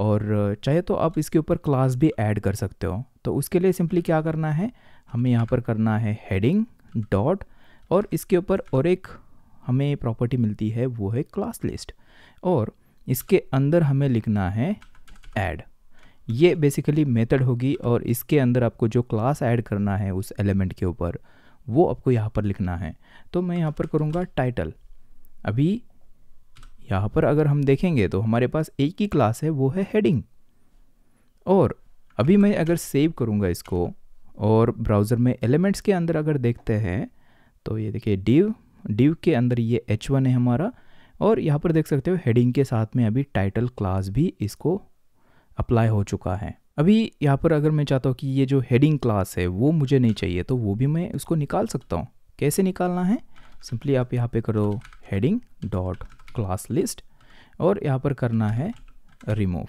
और चाहे तो आप इसके ऊपर क्लास भी ऐड कर सकते हो तो उसके लिए सिंपली क्या करना है हमें यहाँ पर करना है हेडिंग डॉट और इसके ऊपर और एक हमें प्रॉपर्टी मिलती है वो है क्लास लिस्ट और इसके अंदर हमें लिखना है ऐड ये बेसिकली मेथड होगी और इसके अंदर आपको जो क्लास ऐड करना है उस एलिमेंट के ऊपर वो आपको यहाँ पर लिखना है तो मैं यहाँ पर करूँगा टाइटल अभी यहाँ पर अगर हम देखेंगे तो हमारे पास एक ही क्लास है वो है हेडिंग और अभी मैं अगर सेव करूँगा इसको और ब्राउज़र में एलिमेंट्स के अंदर अगर देखते हैं तो ये देखिए डिव डिव के अंदर ये एच वन है हमारा और यहाँ पर देख सकते हो हेडिंग के साथ में अभी टाइटल क्लास भी इसको अप्लाई हो चुका है अभी यहाँ पर अगर मैं चाहता हूँ कि ये जो हेडिंग क्लास है वो मुझे नहीं चाहिए तो वो भी मैं उसको निकाल सकता हूँ कैसे निकालना है सिंपली आप यहाँ पे करो हेडिंग डॉट क्लास लिस्ट और यहाँ पर करना है रिमूव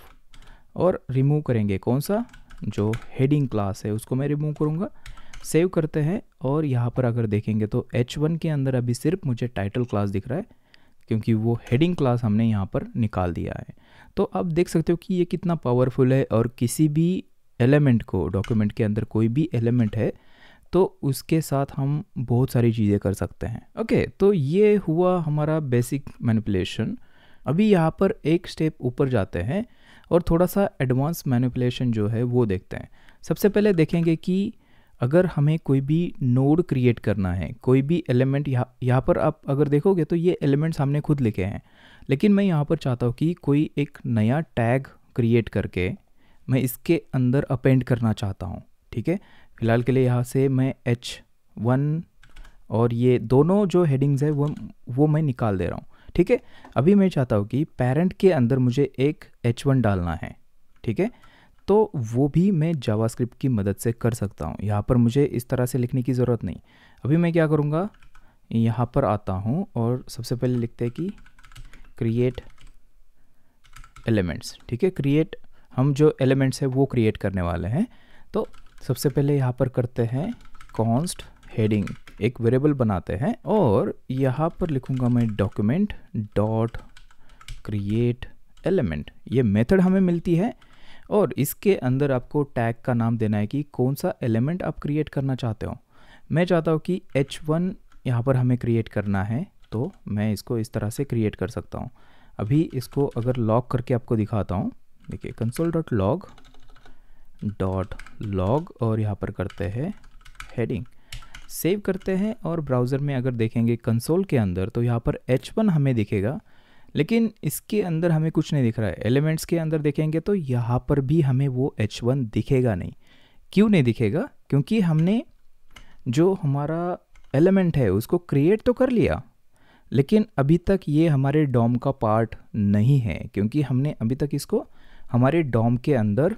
और रिमूव करेंगे कौन सा जो हेडिंग क्लास है उसको मैं रिमूव करूँगा सेव करते हैं और यहाँ पर अगर देखेंगे तो वन के अंदर अभी सिर्फ मुझे टाइटल क्लास दिख रहा है क्योंकि वो हेडिंग क्लास हमने यहाँ पर निकाल दिया है तो आप देख सकते हो कि ये कितना पावरफुल है और किसी भी एलिमेंट को डॉक्यूमेंट के अंदर कोई भी एलिमेंट है तो उसके साथ हम बहुत सारी चीज़ें कर सकते हैं ओके okay, तो ये हुआ हमारा बेसिक मैनिपुलेशन अभी यहाँ पर एक स्टेप ऊपर जाते हैं और थोड़ा सा एडवांस मैनिपुलेशन जो है वो देखते हैं सबसे पहले देखेंगे कि अगर हमें कोई भी नोड क्रिएट करना है कोई भी एलिमेंट यहाँ यहाँ पर आप अगर देखोगे तो ये एलिमेंट्स हमने खुद लिखे हैं लेकिन मैं यहाँ पर चाहता हूँ कि कोई एक नया टैग क्रिएट करके मैं इसके अंदर अपेंड करना चाहता हूँ ठीक है फिलहाल के लिए यहाँ से मैं एच वन और ये दोनों जो हेडिंग्स है वो वो मैं निकाल दे रहा हूँ ठीक है अभी मैं चाहता हूँ कि पेरेंट के अंदर मुझे एक एच वन डालना है ठीक है तो वो भी मैं जावास्क्रिप्ट की मदद से कर सकता हूँ यहाँ पर मुझे इस तरह से लिखने की ज़रूरत नहीं अभी मैं क्या करूँगा यहाँ पर आता हूँ और सबसे पहले लिखते हैं कि क्रिएट एलिमेंट्स ठीक है क्रिएट हम जो एलिमेंट्स है वो क्रिएट करने वाले हैं तो सबसे पहले यहाँ पर करते हैं कॉन्स्ट हेडिंग एक वेरिएबल बनाते हैं और यहाँ पर लिखूँगा मैं डॉक्यूमेंट डॉट क्रिएट एलिमेंट ये मेथड हमें मिलती है और इसके अंदर आपको टैग का नाम देना है कि कौन सा एलिमेंट आप क्रिएट करना चाहते हो मैं चाहता हूँ कि एच वन यहाँ पर हमें क्रिएट करना है तो मैं इसको इस तरह से क्रिएट कर सकता हूँ अभी इसको अगर लॉग करके आपको दिखाता हूँ देखिए console dot log dot log और यहाँ पर करते हैं हेडिंग सेव करते हैं और ब्राउज़र में अगर देखेंगे कंसोल के अंदर तो यहाँ पर एच वन हमें दिखेगा लेकिन इसके अंदर हमें कुछ नहीं दिख रहा है एलिमेंट्स के अंदर देखेंगे तो यहाँ पर भी हमें वो एच वन दिखेगा नहीं क्यों नहीं दिखेगा क्योंकि हमने जो हमारा एलिमेंट है उसको क्रिएट तो कर लिया लेकिन अभी तक ये हमारे डॉम का पार्ट नहीं है क्योंकि हमने अभी तक इसको हमारे डॉम के अंदर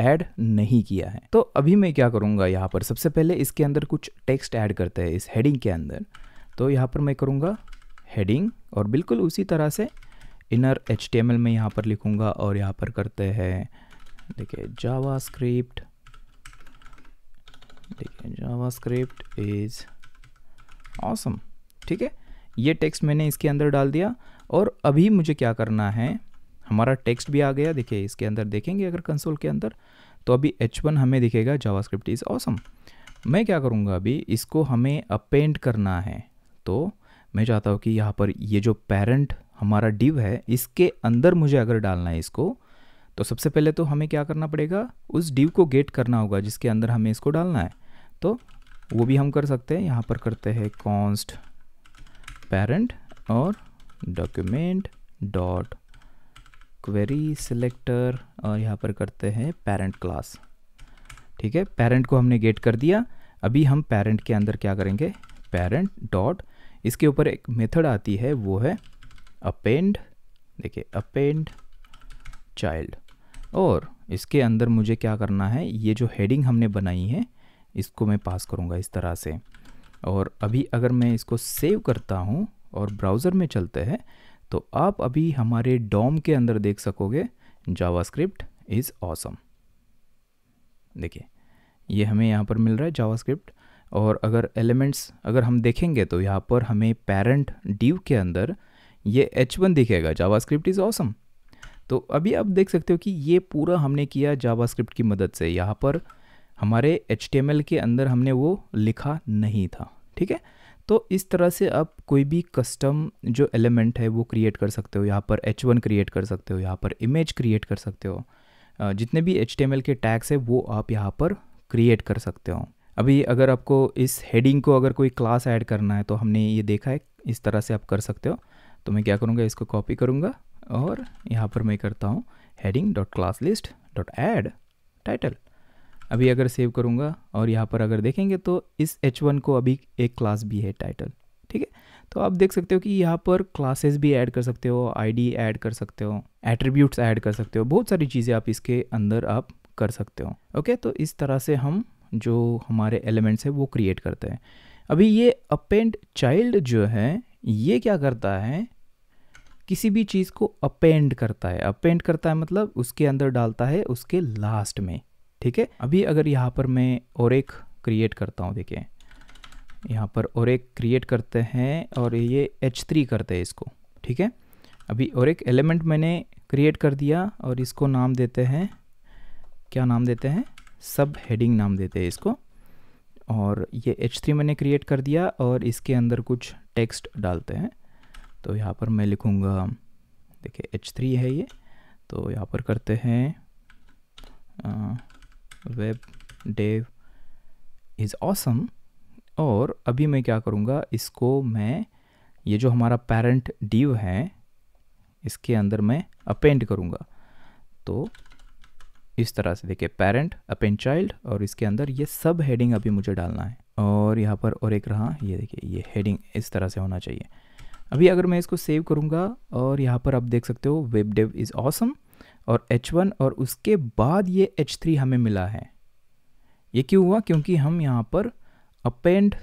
ऐड नहीं किया है तो अभी मैं क्या करूँगा यहाँ पर सबसे पहले इसके अंदर कुछ टेक्स्ट ऐड करते हैं इस हेडिंग के अंदर तो यहाँ पर मैं करूँगा हेडिंग और बिल्कुल उसी तरह से इनर एच में यहाँ पर लिखूँगा और यहाँ पर करते हैं देखिए जावा स्क्रिप्ट देखिए जावा स्क्रिप्ट इज़ ऑसम ठीक है ये टेक्स्ट मैंने इसके अंदर डाल दिया और अभी मुझे क्या करना है हमारा टेक्स्ट भी आ गया देखिए इसके अंदर देखेंगे अगर कंसोल के अंदर तो अभी वन हमें दिखेगा जावास्क्रिप्ट इज़ ऑसम मैं क्या करूँगा अभी इसको हमें अपेंट करना है तो मैं चाहता हूँ कि यहाँ पर ये जो पेरेंट हमारा डिव है इसके अंदर मुझे अगर डालना है इसको तो सबसे पहले तो हमें क्या करना पड़ेगा उस डिव को गेट करना होगा जिसके अंदर हमें इसको डालना है तो वो भी हम कर सकते हैं यहाँ पर करते हैं const parent or document dot query selector और यहाँ पर करते हैं parent class ठीक है parent को हमने गेट कर दिया अभी हम parent के अंदर क्या करेंगे parent dot इसके ऊपर एक मेथड आती है वो है अपेंड देखिए अपेंड चाइल्ड और इसके अंदर मुझे क्या करना है ये जो heading हमने बनाई है इसको मैं पास करूँगा इस तरह से और अभी अगर मैं इसको सेव करता हूँ और ब्राउज़र में चलते हैं तो आप अभी हमारे डॉम के अंदर देख सकोगे जावास्क्रिप्ट इज़ ऑसम देखिए ये हमें यहाँ पर मिल रहा है जावास्क्रिप्ट और अगर एलिमेंट्स अगर हम देखेंगे तो यहाँ पर हमें पेरेंट डीव के अंदर ये एच वन दिखेगा जावास्क्रिप्ट इज़ ऑसम तो अभी आप देख सकते हो कि ये पूरा हमने किया जावास्क्रिप्ट की मदद से यहाँ पर हमारे एच के अंदर हमने वो लिखा नहीं था ठीक है तो इस तरह से आप कोई भी कस्टम जो एलिमेंट है वो क्रिएट कर सकते हो यहाँ पर एच वन क्रिएट कर सकते हो यहाँ पर इमेज क्रिएट कर सकते हो जितने भी एच के टैग्स है वो आप यहाँ पर क्रिएट कर सकते हो अभी अगर आपको इस हेडिंग को अगर कोई क्लास ऐड करना है तो हमने ये देखा है इस तरह से आप कर सकते हो तो मैं क्या करूँगा इसको कॉपी करूँगा और यहाँ पर मैं करता हूँ heading dot class list dot add title अभी अगर सेव करूँगा और यहाँ पर अगर देखेंगे तो इस एच वन को अभी एक क्लास भी है टाइटल ठीक है तो आप देख सकते हो कि यहाँ पर क्लासेस भी ऐड कर सकते हो आईडी ऐड कर सकते हो एट्रीब्यूट्स ऐड कर सकते हो बहुत सारी चीज़ें आप इसके अंदर आप कर सकते हो ओके तो इस तरह से हम जो हमारे एलिमेंट्स हैं वो क्रिएट करते हैं अभी ये अपेंड चाइल्ड जो है ये क्या करता है किसी भी चीज़ को अपेंड करता है अपेंड करता है मतलब उसके अंदर डालता है उसके लास्ट में ठीक है अभी अगर यहाँ पर मैं और एक क्रिएट करता हूँ देखिए यहाँ पर और एक क्रिएट करते हैं और ये एच थ्री करते हैं इसको ठीक है अभी और एक एलिमेंट मैंने क्रिएट कर दिया और इसको नाम देते हैं क्या नाम देते हैं सब हेडिंग नाम देते हैं इसको और ये एच थ्री मैंने क्रिएट कर दिया और इसके अंदर कुछ टेक्स्ट डालते हैं तो यहाँ पर मैं लिखूँगा देखिए एच थ्री है ये तो यहाँ पर करते हैं वेब डेव इज़ ऑसम और अभी मैं क्या करूँगा इसको मैं ये जो हमारा पेरेंट डिव है इसके अंदर मैं अपेंड करूँगा तो इस तरह से देखिए पेरेंट अपेंड चाइल्ड और इसके अंदर ये सब हेडिंग अभी मुझे डालना है और यहाँ पर और एक रहा ये देखिए ये हेडिंग इस तरह से होना चाहिए अभी अगर मैं इसको सेव करूँगा और यहाँ पर आप देख सकते हो वेब डेव इज़ ऑसम और H1 और उसके बाद ये H3 हमें मिला है ये क्यों हुआ क्योंकि हम यहाँ पर अपेंड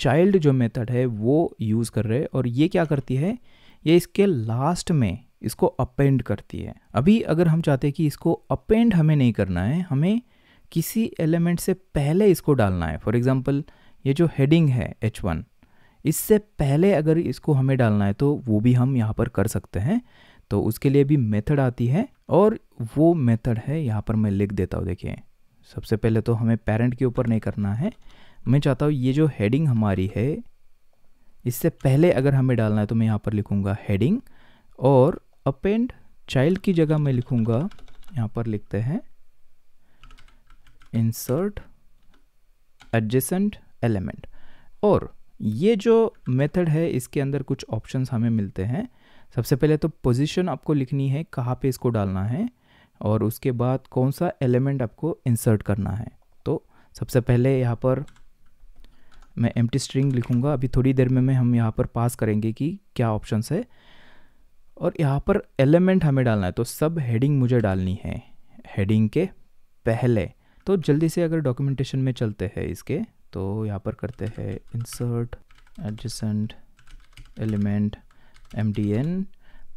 चाइल्ड जो मेथड है वो यूज़ कर रहे हैं और ये क्या करती है ये इसके लास्ट में इसको अपेंड करती है अभी अगर हम चाहते हैं कि इसको अपेंड हमें नहीं करना है हमें किसी एलिमेंट से पहले इसको डालना है फॉर एग्ज़ाम्पल ये जो हेडिंग है एच वन इससे पहले अगर इसको हमें डालना है तो वो भी हम यहाँ पर कर सकते हैं तो उसके लिए भी मेथड आती है और वो मेथड है यहाँ पर मैं लिख देता हूँ देखिए सबसे पहले तो हमें पेरेंट के ऊपर नहीं करना है मैं चाहता हूँ ये जो हेडिंग हमारी है इससे पहले अगर हमें डालना है तो मैं यहाँ पर लिखूँगा हेडिंग और अपेंड चाइल्ड की जगह मैं लिखूँगा यहाँ पर लिखते हैं इंसर्ट एडजेसेंट एलिमेंट और ये जो मेथड है इसके अंदर कुछ ऑप्शंस हमें मिलते हैं सबसे पहले तो पोजीशन आपको लिखनी है कहाँ पे इसको डालना है और उसके बाद कौन सा एलिमेंट आपको इंसर्ट करना है तो सबसे पहले यहाँ पर मैं एम स्ट्रिंग लिखूँगा अभी थोड़ी देर में मैं हम यहाँ पर पास करेंगे कि क्या ऑप्शंस है और यहाँ पर एलिमेंट हमें डालना है तो सब हेडिंग मुझे डालनी है हेडिंग के पहले तो जल्दी से अगर डॉक्यूमेंटेशन में चलते हैं इसके तो यहाँ पर करते हैं इंसर्ट एडजसेंट एलिमेंट एम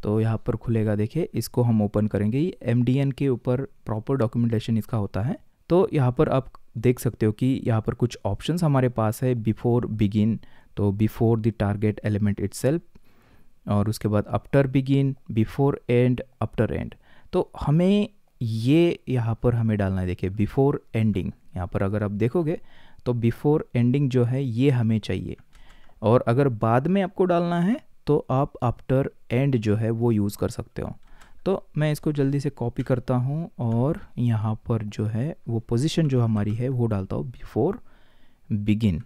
तो यहाँ पर खुलेगा देखिए इसको हम ओपन करेंगे ये एन के ऊपर प्रॉपर डॉक्यूमेंटेशन इसका होता है तो यहाँ पर आप देख सकते हो कि यहाँ पर कुछ ऑप्शंस हमारे पास है बिफोर बिगिन तो before the target element itself और उसके बाद after begin before end after end तो हमें ये यहाँ पर हमें डालना है देखिए बिफोर एंडिंग यहाँ पर अगर आप देखोगे तो बिफोर एंडिंग जो है ये हमें चाहिए और अगर बाद में आपको डालना है तो आप आफ्टर एंड जो है वो यूज़ कर सकते हो तो मैं इसको जल्दी से कॉपी करता हूँ और यहाँ पर जो है वो पोजीशन जो हमारी है वो डालता हूँ बिफोर बिगिन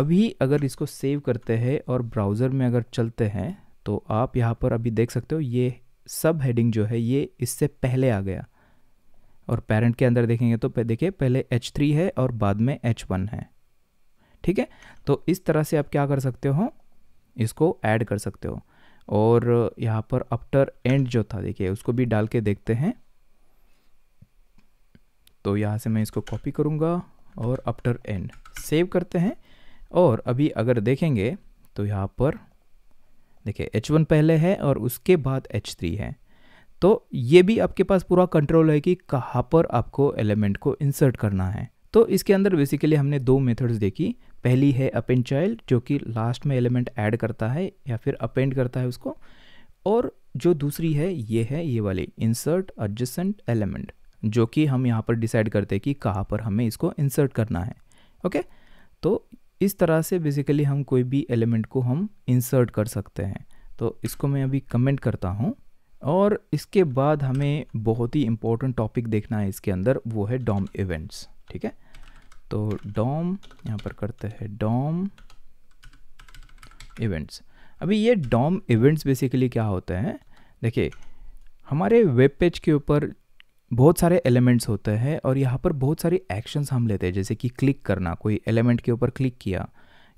अभी अगर इसको सेव करते हैं और ब्राउज़र में अगर चलते हैं तो आप यहाँ पर अभी देख सकते हो ये सब हेडिंग जो है ये इससे पहले आ गया और पेरेंट के अंदर देखेंगे तो देखिए पहले एच थ्री है और बाद में एच वन है ठीक है तो इस तरह से आप क्या कर सकते हो इसको ऐड कर सकते हो और यहाँ पर अपटर एंड जो था देखिए उसको भी डाल के देखते हैं तो यहाँ से मैं इसको कॉपी करूँगा और अपटर एंड सेव करते हैं और अभी अगर देखेंगे तो यहाँ पर देखिए H1 पहले है और उसके बाद H3 है तो ये भी आपके पास पूरा कंट्रोल है कि कहाँ पर आपको एलिमेंट को इंसर्ट करना है तो इसके अंदर बेसिकली हमने दो मेथड्स देखी पहली है अपेंड चाइल्ड जो कि लास्ट में एलिमेंट ऐड करता है या फिर अपेंड करता है उसको और जो दूसरी है ये है ये वाली इंसर्ट एडजसेंट एलिमेंट जो कि हम यहाँ पर डिसाइड करते हैं कि कहाँ पर हमें इसको इंसर्ट करना है ओके तो इस तरह से बेसिकली हम कोई भी एलिमेंट को हम इंसर्ट कर सकते हैं तो इसको मैं अभी कमेंट करता हूँ और इसके बाद हमें बहुत ही इम्पोर्टेंट टॉपिक देखना है इसके अंदर वो है डॉम इवेंट्स ठीक है तो डॉम यहाँ पर करते हैं डॉम इवेंट्स अभी ये डॉम इवेंट्स बेसिकली क्या होते हैं देखिए हमारे वेब पेज के ऊपर बहुत सारे एलिमेंट्स होते हैं और यहाँ पर बहुत सारी एक्शंस हम लेते हैं जैसे कि क्लिक करना कोई एलिमेंट के ऊपर क्लिक किया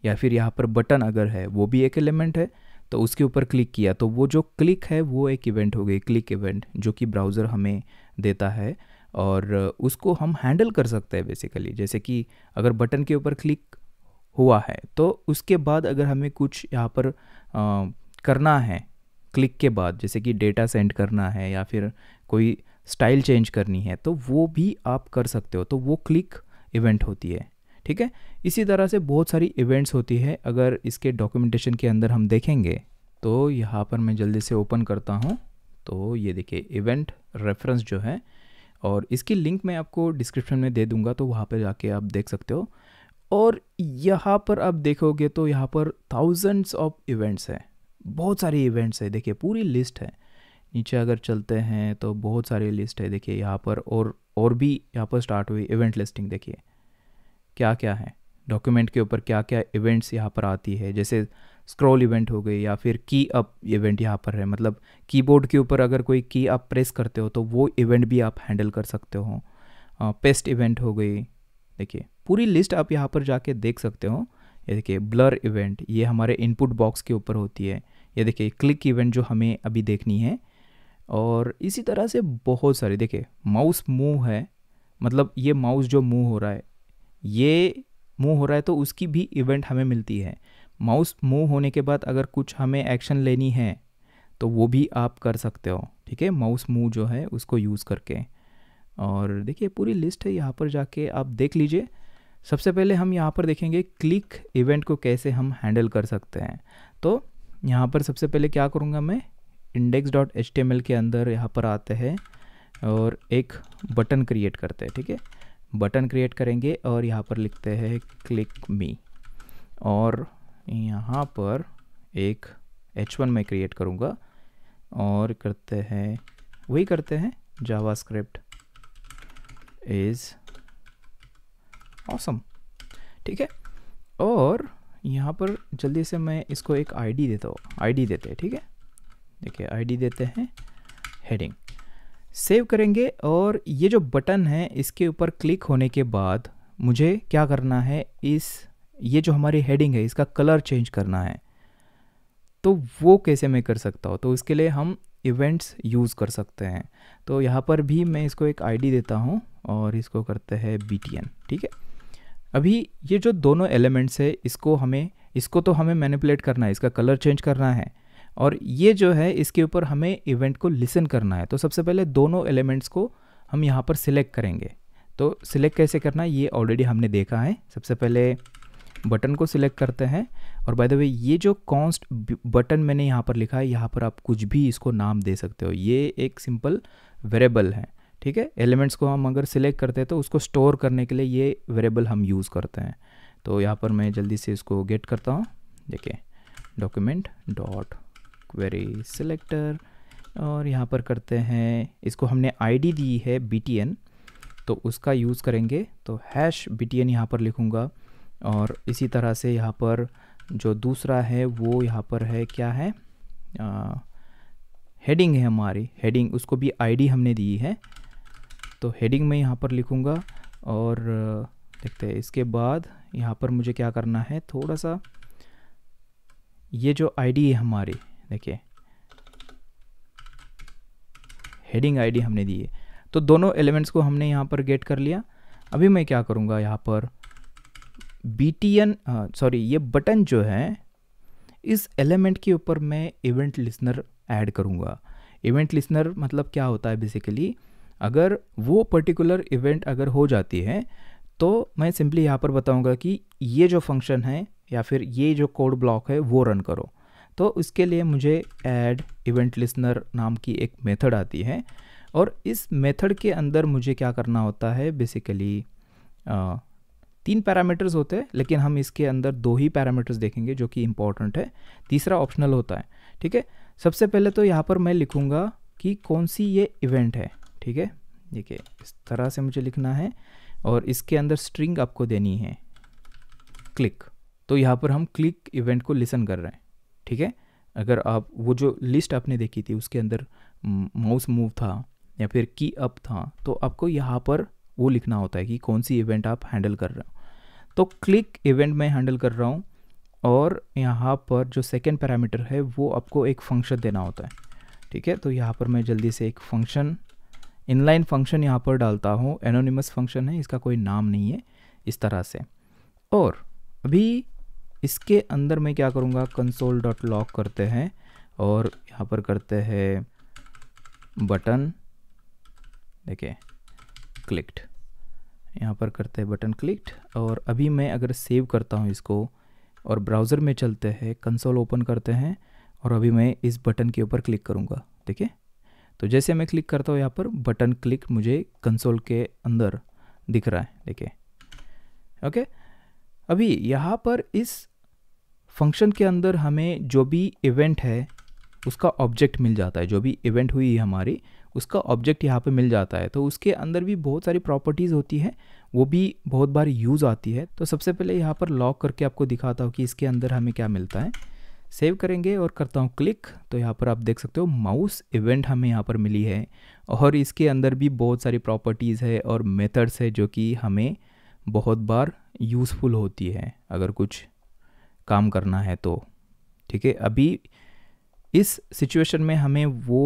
या फिर यहाँ पर बटन अगर है वो भी एक एलिमेंट है तो उसके ऊपर क्लिक किया तो वो जो क्लिक है वो एक इवेंट हो गई क्लिक इवेंट जो कि ब्राउज़र हमें देता है और उसको हम हैंडल कर सकते हैं बेसिकली जैसे कि अगर बटन के ऊपर क्लिक हुआ है तो उसके बाद अगर हमें कुछ यहाँ पर आ, करना है क्लिक के बाद जैसे कि डेटा सेंड करना है या फिर कोई स्टाइल चेंज करनी है तो वो भी आप कर सकते हो तो वो क्लिक इवेंट होती है ठीक है इसी तरह से बहुत सारी इवेंट्स होती है अगर इसके डॉक्यूमेंटेशन के अंदर हम देखेंगे तो यहाँ पर मैं जल्दी से ओपन करता हूँ तो ये देखिए इवेंट रेफरेंस जो है और इसकी लिंक मैं आपको डिस्क्रिप्शन में दे दूंगा तो वहाँ पर जाके आप देख सकते हो और यहाँ पर आप देखोगे तो यहाँ पर थाउजेंड्स ऑफ इवेंट्स हैं बहुत सारे इवेंट्स है देखिए पूरी लिस्ट है नीचे अगर चलते हैं तो बहुत सारी लिस्ट है देखिए यहाँ पर और और भी यहाँ पर स्टार्ट हुई इवेंट लिस्टिंग देखिए क्या क्या है डॉक्यूमेंट के ऊपर क्या क्या इवेंट्स यहाँ पर आती है जैसे स्क्रॉल इवेंट हो गई या फिर की अप इवेंट यहाँ पर है मतलब कीबोर्ड के ऊपर अगर कोई की आप प्रेस करते हो तो वो इवेंट भी आप हैंडल कर सकते हो पेस्ट इवेंट हो गई देखिए पूरी लिस्ट आप यहाँ पर जाके देख सकते हो ये देखिए ब्लर इवेंट ये हमारे इनपुट बॉक्स के ऊपर होती है ये देखिए क्लिक इवेंट जो हमें अभी देखनी है और इसी तरह से बहुत सारे देखिए माउस मूव है मतलब ये माउस जो मूव हो रहा है ये मूव हो रहा है तो उसकी भी इवेंट हमें मिलती है माउस मूव होने के बाद अगर कुछ हमें एक्शन लेनी है तो वो भी आप कर सकते हो ठीक है माउस मूव जो है उसको यूज़ करके और देखिए पूरी लिस्ट है यहाँ पर जाके आप देख लीजिए सबसे पहले हम यहाँ पर देखेंगे क्लिक इवेंट को कैसे हम हैंडल कर सकते हैं तो यहाँ पर सबसे पहले क्या करूँगा मैं इंडेक्स डॉट एच के अंदर यहाँ पर आते हैं और एक बटन क्रिएट करते हैं ठीक है बटन क्रिएट करेंगे और यहाँ पर लिखते हैं क्लिक मी और यहाँ पर एक एच वन में क्रिएट करूँगा और करते हैं वही करते हैं जावा स्क्रिप्ट इज़ ऑसम ठीक है और यहाँ पर जल्दी से मैं इसको एक आईडी देता हूँ आईडी देते हैं ठीक है देखिए आईडी देते हैं हेडिंग सेव करेंगे और ये जो बटन है इसके ऊपर क्लिक होने के बाद मुझे क्या करना है इस ये जो हमारी हेडिंग है इसका कलर चेंज करना है तो वो कैसे मैं कर सकता हूँ तो इसके लिए हम इवेंट्स यूज़ कर सकते हैं तो यहाँ पर भी मैं इसको एक आईडी देता हूँ और इसको करते हैं बी ठीक है अभी ये जो दोनों एलिमेंट्स है इसको हमें इसको तो हमें मैनिपुलेट करना है इसका कलर चेंज करना है और ये जो है इसके ऊपर हमें इवेंट को लिसन करना है तो सबसे पहले दोनों एलिमेंट्स को हम यहाँ पर सिलेक्ट करेंगे तो सिलेक्ट कैसे करना है ये ऑलरेडी हमने देखा है सबसे पहले बटन को सिलेक्ट करते हैं और बाय द वे ये जो कॉन्स्ट बटन मैंने यहाँ पर लिखा है यहाँ पर आप कुछ भी इसको नाम दे सकते हो ये एक सिंपल वेरेबल है ठीक है एलिमेंट्स को हम अगर सिलेक्ट करते हैं तो उसको स्टोर करने के लिए ये वेरेबल हम यूज़ करते हैं तो यहाँ पर मैं जल्दी से इसको गेट करता हूँ देखिए डॉक्यूमेंट डॉट क्वेरी सिलेक्टर और यहाँ पर करते हैं इसको हमने आईडी दी है बी तो उसका यूज़ करेंगे तो हैश बी टी यहाँ पर लिखूँगा और इसी तरह से यहाँ पर जो दूसरा है वो यहाँ पर है क्या है आ, हेडिंग है हमारी हेडिंग उसको भी आईडी हमने दी है तो हेडिंग में यहाँ पर लिखूँगा और देखते हैं इसके बाद यहाँ पर मुझे क्या करना है थोड़ा सा ये जो आईडी है हमारी देखिए हेडिंग आईडी हमने दी है तो दोनों एलिमेंट्स को हमने यहाँ पर गेट कर लिया अभी मैं क्या करूँगा यहाँ पर बी टी एन सॉरी ये बटन जो है इस एलिमेंट के ऊपर मैं इवेंट लिसनर ऐड करूँगा इवेंट लिसनर मतलब क्या होता है बेसिकली अगर वो पर्टिकुलर इवेंट अगर हो जाती है तो मैं सिंपली यहाँ पर बताऊँगा कि ये जो फंक्शन है या फिर ये जो कोड ब्लॉक है वो रन करो तो इसके लिए मुझे ऐड इवेंट लिसनर नाम की एक मेथड आती है और इस मेथड के अंदर मुझे क्या करना होता है बेसिकली तीन पैरामीटर्स होते हैं लेकिन हम इसके अंदर दो ही पैरामीटर्स देखेंगे जो कि इंपॉर्टेंट है तीसरा ऑप्शनल होता है ठीक है सबसे पहले तो यहाँ पर मैं लिखूँगा कि कौन सी ये इवेंट है ठीक है देखिए इस तरह से मुझे लिखना है और इसके अंदर स्ट्रिंग आपको देनी है क्लिक तो यहाँ पर हम क्लिक इवेंट को लिसन कर रहे हैं ठीक है अगर आप वो जो लिस्ट आपने देखी थी उसके अंदर माउस मूव था या फिर की अप था तो आपको यहाँ पर वो लिखना होता है कि कौन सी इवेंट आप हैंडल कर रहे हो तो क्लिक इवेंट मैं हैंडल कर रहा हूँ और यहाँ पर जो सेकेंड पैरामीटर है वो आपको एक फंक्शन देना होता है ठीक है तो यहाँ पर मैं जल्दी से एक फंक्शन इनलाइन फंक्शन यहाँ पर डालता हूँ एनोनिमस फंक्शन है इसका कोई नाम नहीं है इस तरह से और अभी इसके अंदर मैं क्या करूँगा कंसोल डॉट लॉक करते हैं और यहाँ पर करते हैं बटन देखिए क्लिक्ड यहाँ पर करते हैं बटन क्लिक्ड और अभी मैं अगर सेव करता हूँ इसको और ब्राउज़र में चलते हैं कंसोल ओपन करते हैं और अभी मैं इस बटन के ऊपर क्लिक करूँगा ठीक है तो जैसे मैं क्लिक करता हूँ यहाँ पर बटन क्लिक मुझे कंसोल के अंदर दिख रहा है देखिए ओके अभी यहाँ पर इस फंक्शन के अंदर हमें जो भी इवेंट है उसका ऑब्जेक्ट मिल जाता है जो भी इवेंट हुई है हमारी उसका ऑब्जेक्ट यहाँ पे मिल जाता है तो उसके अंदर भी बहुत सारी प्रॉपर्टीज़ होती है वो भी बहुत बार यूज़ आती है तो सबसे पहले यहाँ पर लॉक करके आपको दिखाता हूँ कि इसके अंदर हमें क्या मिलता है सेव करेंगे और करता हूँ क्लिक तो यहाँ पर आप देख सकते हो माउस इवेंट हमें यहाँ पर मिली है और इसके अंदर भी बहुत सारी प्रॉपर्टीज़ है और मेथड्स है जो कि हमें बहुत बार यूज़फुल होती है अगर कुछ काम करना है तो ठीक है अभी इस सिचुएशन में हमें वो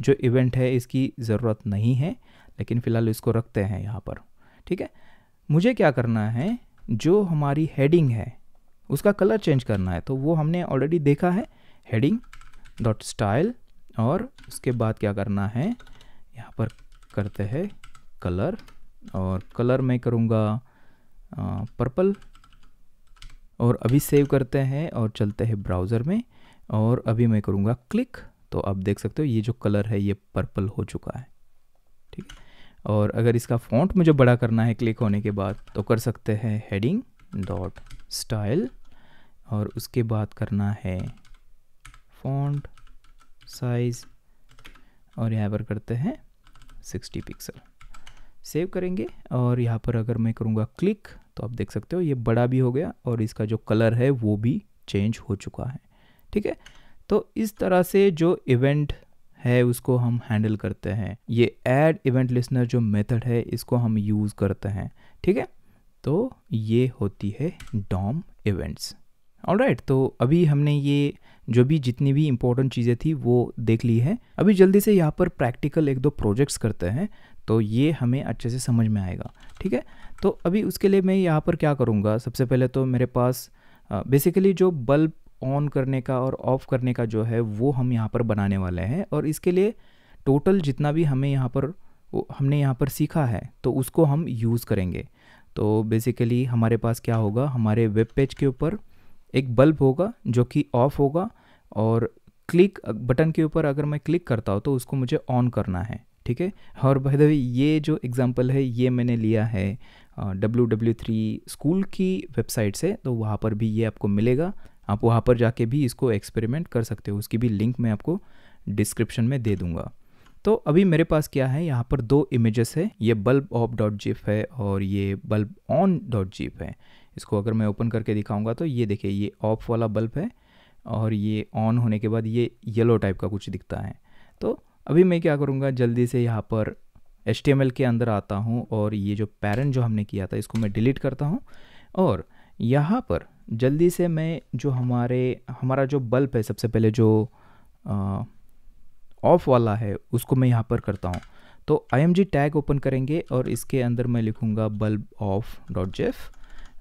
जो इवेंट है इसकी ज़रूरत नहीं है लेकिन फ़िलहाल इसको रखते हैं यहाँ पर ठीक है मुझे क्या करना है जो हमारी हेडिंग है उसका कलर चेंज करना है तो वो हमने ऑलरेडी देखा है हेडिंग डॉट स्टाइल और उसके बाद क्या करना है यहाँ पर करते हैं कलर और कलर मैं करूँगा पर्पल और अभी सेव करते हैं और चलते हैं ब्राउज़र में और अभी मैं करूँगा क्लिक तो आप देख सकते हो ये जो कलर है ये पर्पल हो चुका है ठीक है और अगर इसका फॉन्ट मुझे बड़ा करना है क्लिक होने के बाद तो कर सकते हैं हेडिंग डॉट स्टाइल और उसके बाद करना है फॉन्ट साइज़ और यहाँ पर करते हैं 60 पिक्सल सेव करेंगे और यहाँ पर अगर मैं करूँगा क्लिक तो आप देख सकते हो ये बड़ा भी हो गया और इसका जो कलर है वो भी चेंज हो चुका है ठीक है तो इस तरह से जो इवेंट है उसको हम हैंडल करते हैं ये एड इवेंट लिसनर जो मेथड है इसको हम यूज़ करते हैं ठीक है तो ये होती है डॉम इवेंट्स ऑल राइट तो अभी हमने ये जो भी जितनी भी इम्पोर्टेंट चीज़ें थी वो देख ली है अभी जल्दी से यहाँ पर प्रैक्टिकल एक दो प्रोजेक्ट्स करते हैं तो ये हमें अच्छे से समझ में आएगा ठीक है तो अभी उसके लिए मैं यहाँ पर क्या करूँगा सबसे पहले तो मेरे पास बेसिकली जो बल्ब ऑन करने का और ऑफ़ करने का जो है वो हम यहाँ पर बनाने वाले हैं और इसके लिए टोटल जितना भी हमें यहाँ पर हमने यहाँ पर सीखा है तो उसको हम यूज़ करेंगे तो बेसिकली हमारे पास क्या होगा हमारे वेब पेज के ऊपर एक बल्ब होगा जो कि ऑफ़ होगा और क्लिक बटन के ऊपर अगर मैं क्लिक करता हूँ तो उसको मुझे ऑन करना है ठीक है और बाय ये जो एग्ज़ाम्पल है ये मैंने लिया है डब्ल्यू डब्ल्यू थ्री स्कूल की वेबसाइट से तो वहाँ पर भी ये आपको मिलेगा आप वहाँ पर जाके भी इसको एक्सपेरिमेंट कर सकते हो उसकी भी लिंक मैं आपको डिस्क्रिप्शन में दे दूँगा तो अभी मेरे पास क्या है यहाँ पर दो इमेजेस है ये बल्ब ऑफ डॉट जिप है और ये बल्ब ऑन डॉट जिप है इसको अगर मैं ओपन करके दिखाऊंगा तो ये देखिए ये ऑफ वाला बल्ब है और ये ऑन होने के बाद ये येलो टाइप का कुछ दिखता है तो अभी मैं क्या करूँगा जल्दी से यहाँ पर एच के अंदर आता हूँ और ये जो पैरेंट जो हमने किया था इसको मैं डिलीट करता हूँ और यहाँ पर जल्दी से मैं जो हमारे हमारा जो बल्ब है सबसे पहले जो ऑफ़ वाला है उसको मैं यहाँ पर करता हूँ तो आई टैग ओपन करेंगे और इसके अंदर मैं लिखूँगा बल्ब ऑफ डॉट जेफ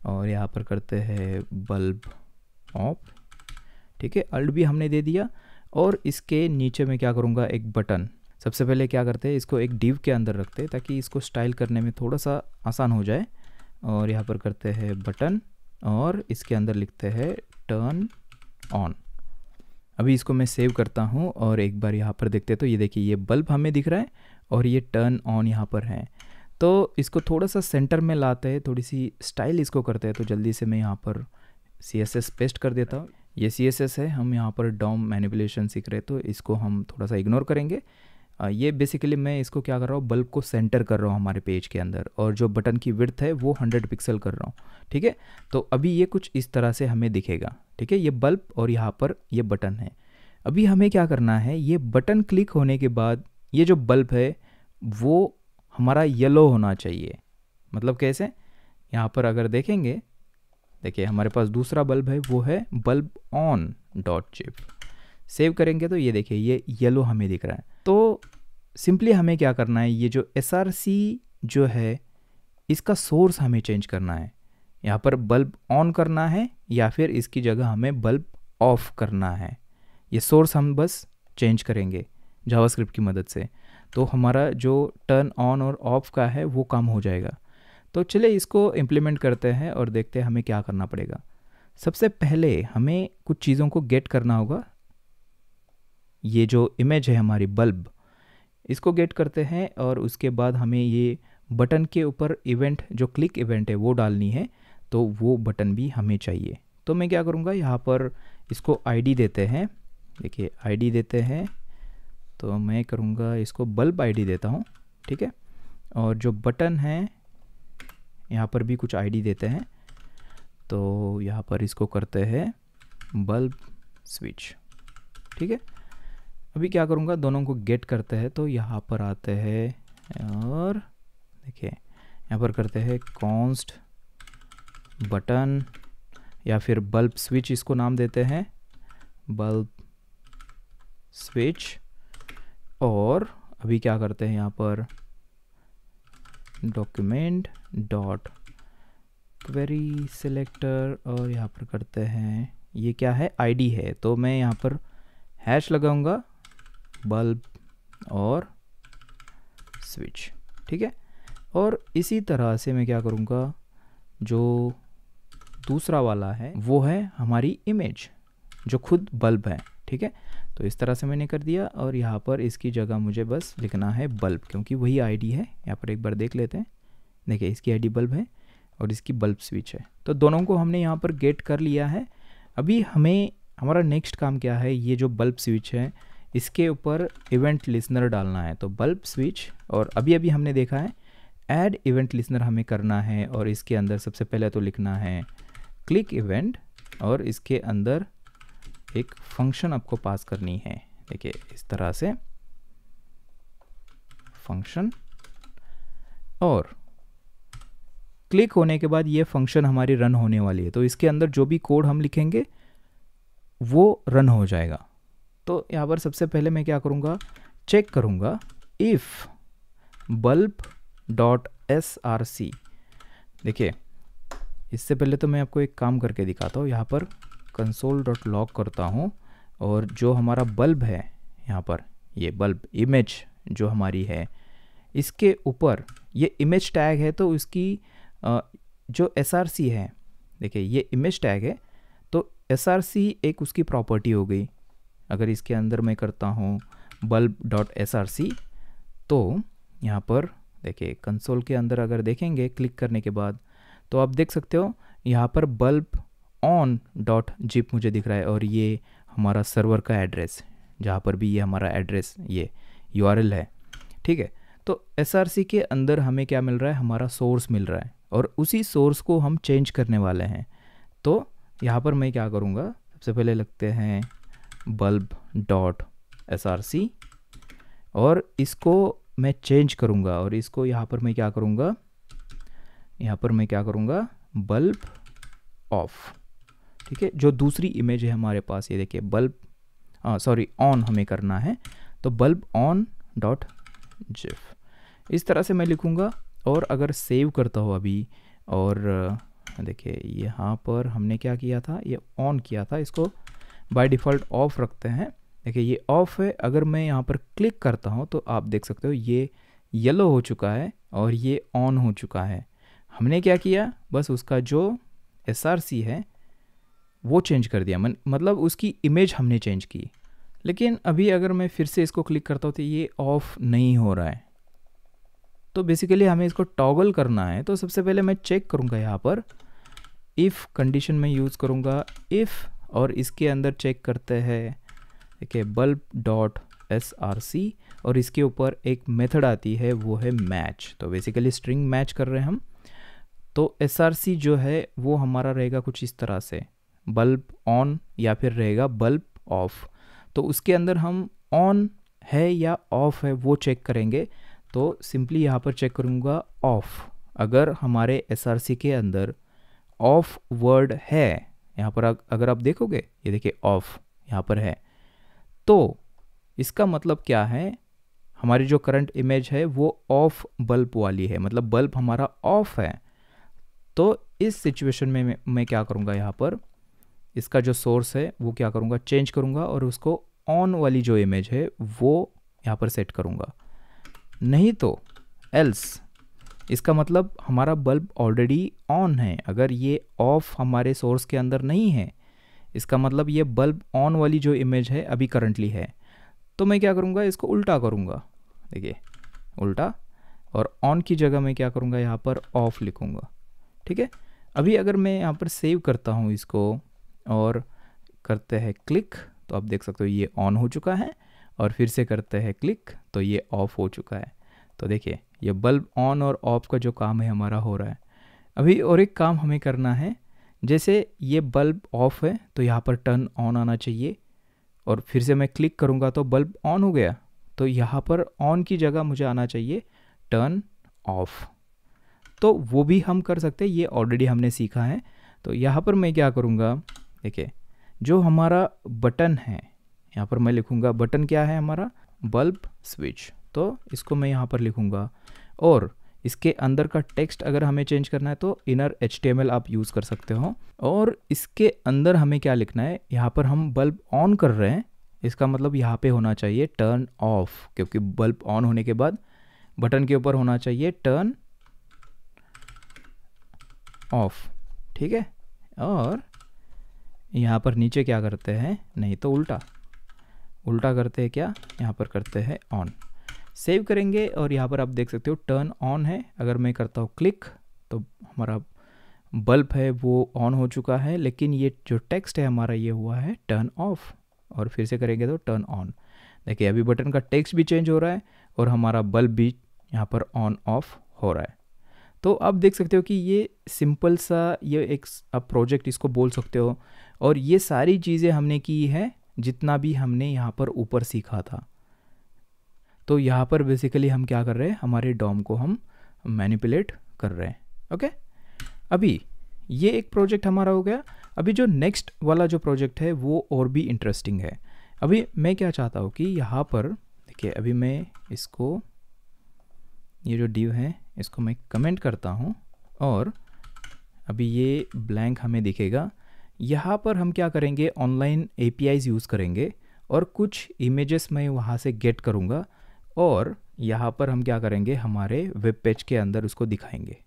और यहाँ पर करते हैं बल्ब ऑफ ठीक है अल्ट भी हमने दे दिया और इसके नीचे मैं क्या करूँगा एक बटन सबसे पहले क्या करते हैं इसको एक डिव के अंदर रखते हैं ताकि इसको स्टाइल करने में थोड़ा सा आसान हो जाए और यहाँ पर करते हैं बटन और इसके अंदर लिखते हैं टर्न ऑन अभी इसको मैं सेव करता हूँ और एक बार यहाँ पर देखते हैं तो ये देखिए ये बल्ब हमें दिख रहा है और ये टर्न ऑन यहाँ पर है तो इसको थोड़ा सा सेंटर में लाते हैं थोड़ी सी स्टाइल इसको करते हैं तो जल्दी से मैं यहाँ पर सी एस एस पेस्ट कर देता हूँ ये सी एस एस है हम यहाँ पर डॉम मैनिपुलेशन सीख रहे तो इसको हम थोड़ा सा इग्नोर करेंगे ये बेसिकली मैं इसको क्या कर रहा हूँ बल्ब को सेंटर कर रहा हूँ हमारे पेज के अंदर और जो बटन की विर्थ है वो 100 पिक्सल कर रहा हूँ ठीक है तो अभी ये कुछ इस तरह से हमें दिखेगा ठीक है ये बल्ब और यहाँ पर ये बटन है अभी हमें क्या करना है ये बटन क्लिक होने के बाद ये जो बल्ब है वो हमारा येलो होना चाहिए मतलब कैसे यहाँ पर अगर देखेंगे देखिए हमारे पास दूसरा बल्ब है वो है bulb on dot chip save करेंगे तो ये देखिए ये येलो हमें दिख रहा है तो सिंपली हमें क्या करना है ये जो एस जो है इसका सोर्स हमें चेंज करना है यहाँ पर बल्ब ऑन करना है या फिर इसकी जगह हमें बल्ब ऑफ करना है ये सोर्स हम बस चेंज करेंगे जावास्क्रिप्ट की मदद से तो हमारा जो टर्न ऑन और ऑफ का है वो कम हो जाएगा तो चलिए इसको इम्प्लीमेंट करते हैं और देखते हैं हमें क्या करना पड़ेगा सबसे पहले हमें कुछ चीज़ों को गेट करना होगा ये जो इमेज है हमारी बल्ब इसको गेट करते हैं और उसके बाद हमें ये बटन के ऊपर इवेंट जो क्लिक इवेंट है वो डालनी है तो वो बटन भी हमें चाहिए तो मैं क्या करूँगा यहाँ पर इसको आईडी देते हैं देखिए आईडी देते हैं तो मैं करूँगा इसको बल्ब आईडी देता हूँ ठीक है और जो बटन है यहाँ पर भी कुछ आईडी देते हैं तो यहाँ पर इसको करते हैं बल्ब स्विच ठीक है अभी क्या करूँगा दोनों को गेट करते हैं तो यहाँ पर आते हैं और देखिए यहाँ पर करते हैं कॉन्स्ट बटन या फिर बल्ब स्विच इसको नाम देते हैं बल्ब स्विच और अभी क्या करते हैं यहाँ पर डॉक्यूमेंट डॉट क्वेरी सिलेक्टर और यहाँ पर करते हैं ये क्या है आईडी है तो मैं यहाँ पर हैश लगाऊंगा बल्ब और स्विच ठीक है और इसी तरह से मैं क्या करूँगा जो दूसरा वाला है वो है हमारी इमेज जो खुद बल्ब है ठीक है तो इस तरह से मैंने कर दिया और यहाँ पर इसकी जगह मुझे बस लिखना है बल्ब क्योंकि वही आईडी है यहाँ पर एक बार देख लेते हैं देखिए इसकी आईडी बल्ब है और इसकी बल्ब स्विच है तो दोनों को हमने यहाँ पर गेट कर लिया है अभी हमें हमारा नेक्स्ट काम क्या है ये जो बल्ब स्विच है इसके ऊपर इवेंट लिसनर डालना है तो बल्ब स्विच और अभी अभी हमने देखा है ऐड इवेंट लिसनर हमें करना है और इसके अंदर सबसे पहले तो लिखना है क्लिक इवेंट और इसके अंदर एक फंक्शन आपको पास करनी है देखिए इस तरह से फंक्शन और क्लिक होने के बाद ये फंक्शन हमारी रन होने वाली है तो इसके अंदर जो भी कोड हम लिखेंगे वो रन हो जाएगा तो यहाँ पर सबसे पहले मैं क्या करूँगा चेक करूँगा if bulb dot S R C देखिए इससे पहले तो मैं आपको एक काम करके दिखाता हूँ यहाँ पर कंसोल डॉट लॉक करता हूँ और जो हमारा बल्ब है यहाँ पर ये बल्ब इमेज जो हमारी है इसके ऊपर ये इमेज टैग है तो उसकी जो एस आर सी है देखिए ये इमेज टैग है तो एस आर सी एक उसकी प्रॉपर्टी हो गई अगर इसके अंदर मैं करता हूँ bulb dot S R C तो यहाँ पर देखिए कंसोल के अंदर अगर देखेंगे क्लिक करने के बाद तो आप देख सकते हो यहाँ पर बल्ब ऑन डॉट जिप मुझे दिख रहा है और ये हमारा सर्वर का एड्रेस जहाँ पर भी ये हमारा एड्रेस ये यू है ठीक है तो एस के अंदर हमें क्या मिल रहा है हमारा सोर्स मिल रहा है और उसी सोर्स को हम चेंज करने वाले हैं तो यहाँ पर मैं क्या करूँगा सबसे पहले लगते हैं बल्ब डॉट एस और इसको मैं चेंज करूँगा और इसको यहाँ पर मैं क्या करूँगा यहाँ पर मैं क्या करूँगा बल्ब ऑफ ठीक है जो दूसरी इमेज है हमारे पास ये देखिए बल्ब सॉरी ऑन हमें करना है तो बल्ब ऑन डॉट जिफ इस तरह से मैं लिखूँगा और अगर सेव करता हो अभी और देखिए यहाँ पर हमने क्या किया था ये ऑन किया था इसको बाय डिफ़ॉल्ट ऑफ़ रखते हैं देखिए ये ऑफ़ है अगर मैं यहाँ पर क्लिक करता हूँ तो आप देख सकते हो ये येलो हो चुका है और ये ऑन हो चुका है हमने क्या किया बस उसका जो एस है वो चेंज कर दिया मन मतलब उसकी इमेज हमने चेंज की लेकिन अभी अगर मैं फिर से इसको क्लिक करता हूँ तो ये ऑफ़ नहीं हो रहा है तो बेसिकली हमें इसको टॉगल करना है तो सबसे पहले मैं चेक करूँगा यहाँ पर इफ़ कंडीशन में यूज़ करूँगा इफ़ और इसके अंदर चेक करते हैं देखिए bulb dot S R C और इसके ऊपर एक मेथड आती है वो है मैच तो बेसिकली स्ट्रिंग मैच कर रहे हैं हम तो एस आर सी जो है वो हमारा रहेगा कुछ इस तरह से बल्ब ऑन या फिर रहेगा बल्ब ऑफ तो उसके अंदर हम ऑन है या ऑफ है वो चेक करेंगे तो सिंपली यहाँ पर चेक करूँगा ऑफ अगर हमारे एस आर सी के अंदर ऑफ वर्ड है यहाँ पर अगर आप देखोगे ये देखिए ऑफ यहाँ पर है तो इसका मतलब क्या है हमारी जो करंट इमेज है वो ऑफ बल्ब वाली है मतलब बल्ब हमारा ऑफ है तो इस सिचुएशन में मैं क्या करूँगा यहाँ पर इसका जो सोर्स है वो क्या करूँगा चेंज करूँगा और उसको ऑन वाली जो इमेज है वो यहाँ पर सेट करूँगा नहीं तो एल्स इसका मतलब हमारा बल्ब ऑलरेडी ऑन है अगर ये ऑफ हमारे सोर्स के अंदर नहीं है इसका मतलब ये बल्ब ऑन वाली जो इमेज है अभी करंटली है तो मैं क्या करूँगा इसको उल्टा करूँगा देखिए उल्टा और ऑन की जगह मैं क्या करूँगा यहाँ पर ऑफ़ लिखूँगा ठीक है अभी अगर मैं यहाँ पर सेव करता हूँ इसको और करते हैं क्लिक तो आप देख सकते हो ये ऑन हो चुका है और फिर से करते हैं क्लिक तो ये ऑफ़ हो चुका है तो देखिए यह बल्ब ऑन और ऑफ का जो काम है हमारा हो रहा है अभी और एक काम हमें करना है जैसे ये बल्ब ऑफ है तो यहाँ पर टर्न ऑन आना चाहिए और फिर से मैं क्लिक करूँगा तो बल्ब ऑन हो गया तो यहाँ पर ऑन की जगह मुझे आना चाहिए टर्न ऑफ तो वो भी हम कर सकते हैं ये ऑलरेडी हमने सीखा है तो यहाँ पर मैं क्या करूँगा देखिए जो हमारा बटन है यहाँ पर मैं लिखूँगा बटन क्या है हमारा बल्ब स्विच तो इसको मैं यहाँ पर लिखूँगा और इसके अंदर का टेक्स्ट अगर हमें चेंज करना है तो इनर एच आप यूज़ कर सकते हो और इसके अंदर हमें क्या लिखना है यहाँ पर हम बल्ब ऑन कर रहे हैं इसका मतलब यहाँ पे होना चाहिए टर्न ऑफ क्योंकि बल्ब ऑन होने के बाद बटन के ऊपर होना चाहिए टर्न ऑफ ठीक है और यहाँ पर नीचे क्या करते हैं नहीं तो उल्टा उल्टा करते हैं क्या यहाँ पर करते हैं ऑन सेव करेंगे और यहाँ पर आप देख सकते हो टर्न ऑन है अगर मैं करता हूँ क्लिक तो हमारा बल्ब है वो ऑन हो चुका है लेकिन ये जो टेक्स्ट है हमारा ये हुआ है टर्न ऑफ और फिर से करेंगे तो टर्न ऑन देखिए अभी बटन का टेक्स्ट भी चेंज हो रहा है और हमारा बल्ब भी यहाँ पर ऑन ऑफ हो रहा है तो आप देख सकते हो कि ये सिंपल सा ये एक आप प्रोजेक्ट इसको बोल सकते हो और ये सारी चीज़ें हमने की है जितना भी हमने यहाँ पर ऊपर सीखा था तो यहाँ पर बेसिकली हम क्या कर रहे हैं हमारे डॉम को हम मैनिपुलेट कर रहे हैं ओके अभी ये एक प्रोजेक्ट हमारा हो गया अभी जो नेक्स्ट वाला जो प्रोजेक्ट है वो और भी इंटरेस्टिंग है अभी मैं क्या चाहता हूँ कि यहाँ पर देखिए अभी मैं इसको ये जो डिव है इसको मैं कमेंट करता हूँ और अभी ये ब्लैंक हमें दिखेगा यहाँ पर हम क्या करेंगे ऑनलाइन ए यूज़ करेंगे और कुछ इमेजेस मैं वहाँ से गेट करूँगा और यहाँ पर हम क्या करेंगे हमारे वेब पेज के अंदर उसको दिखाएंगे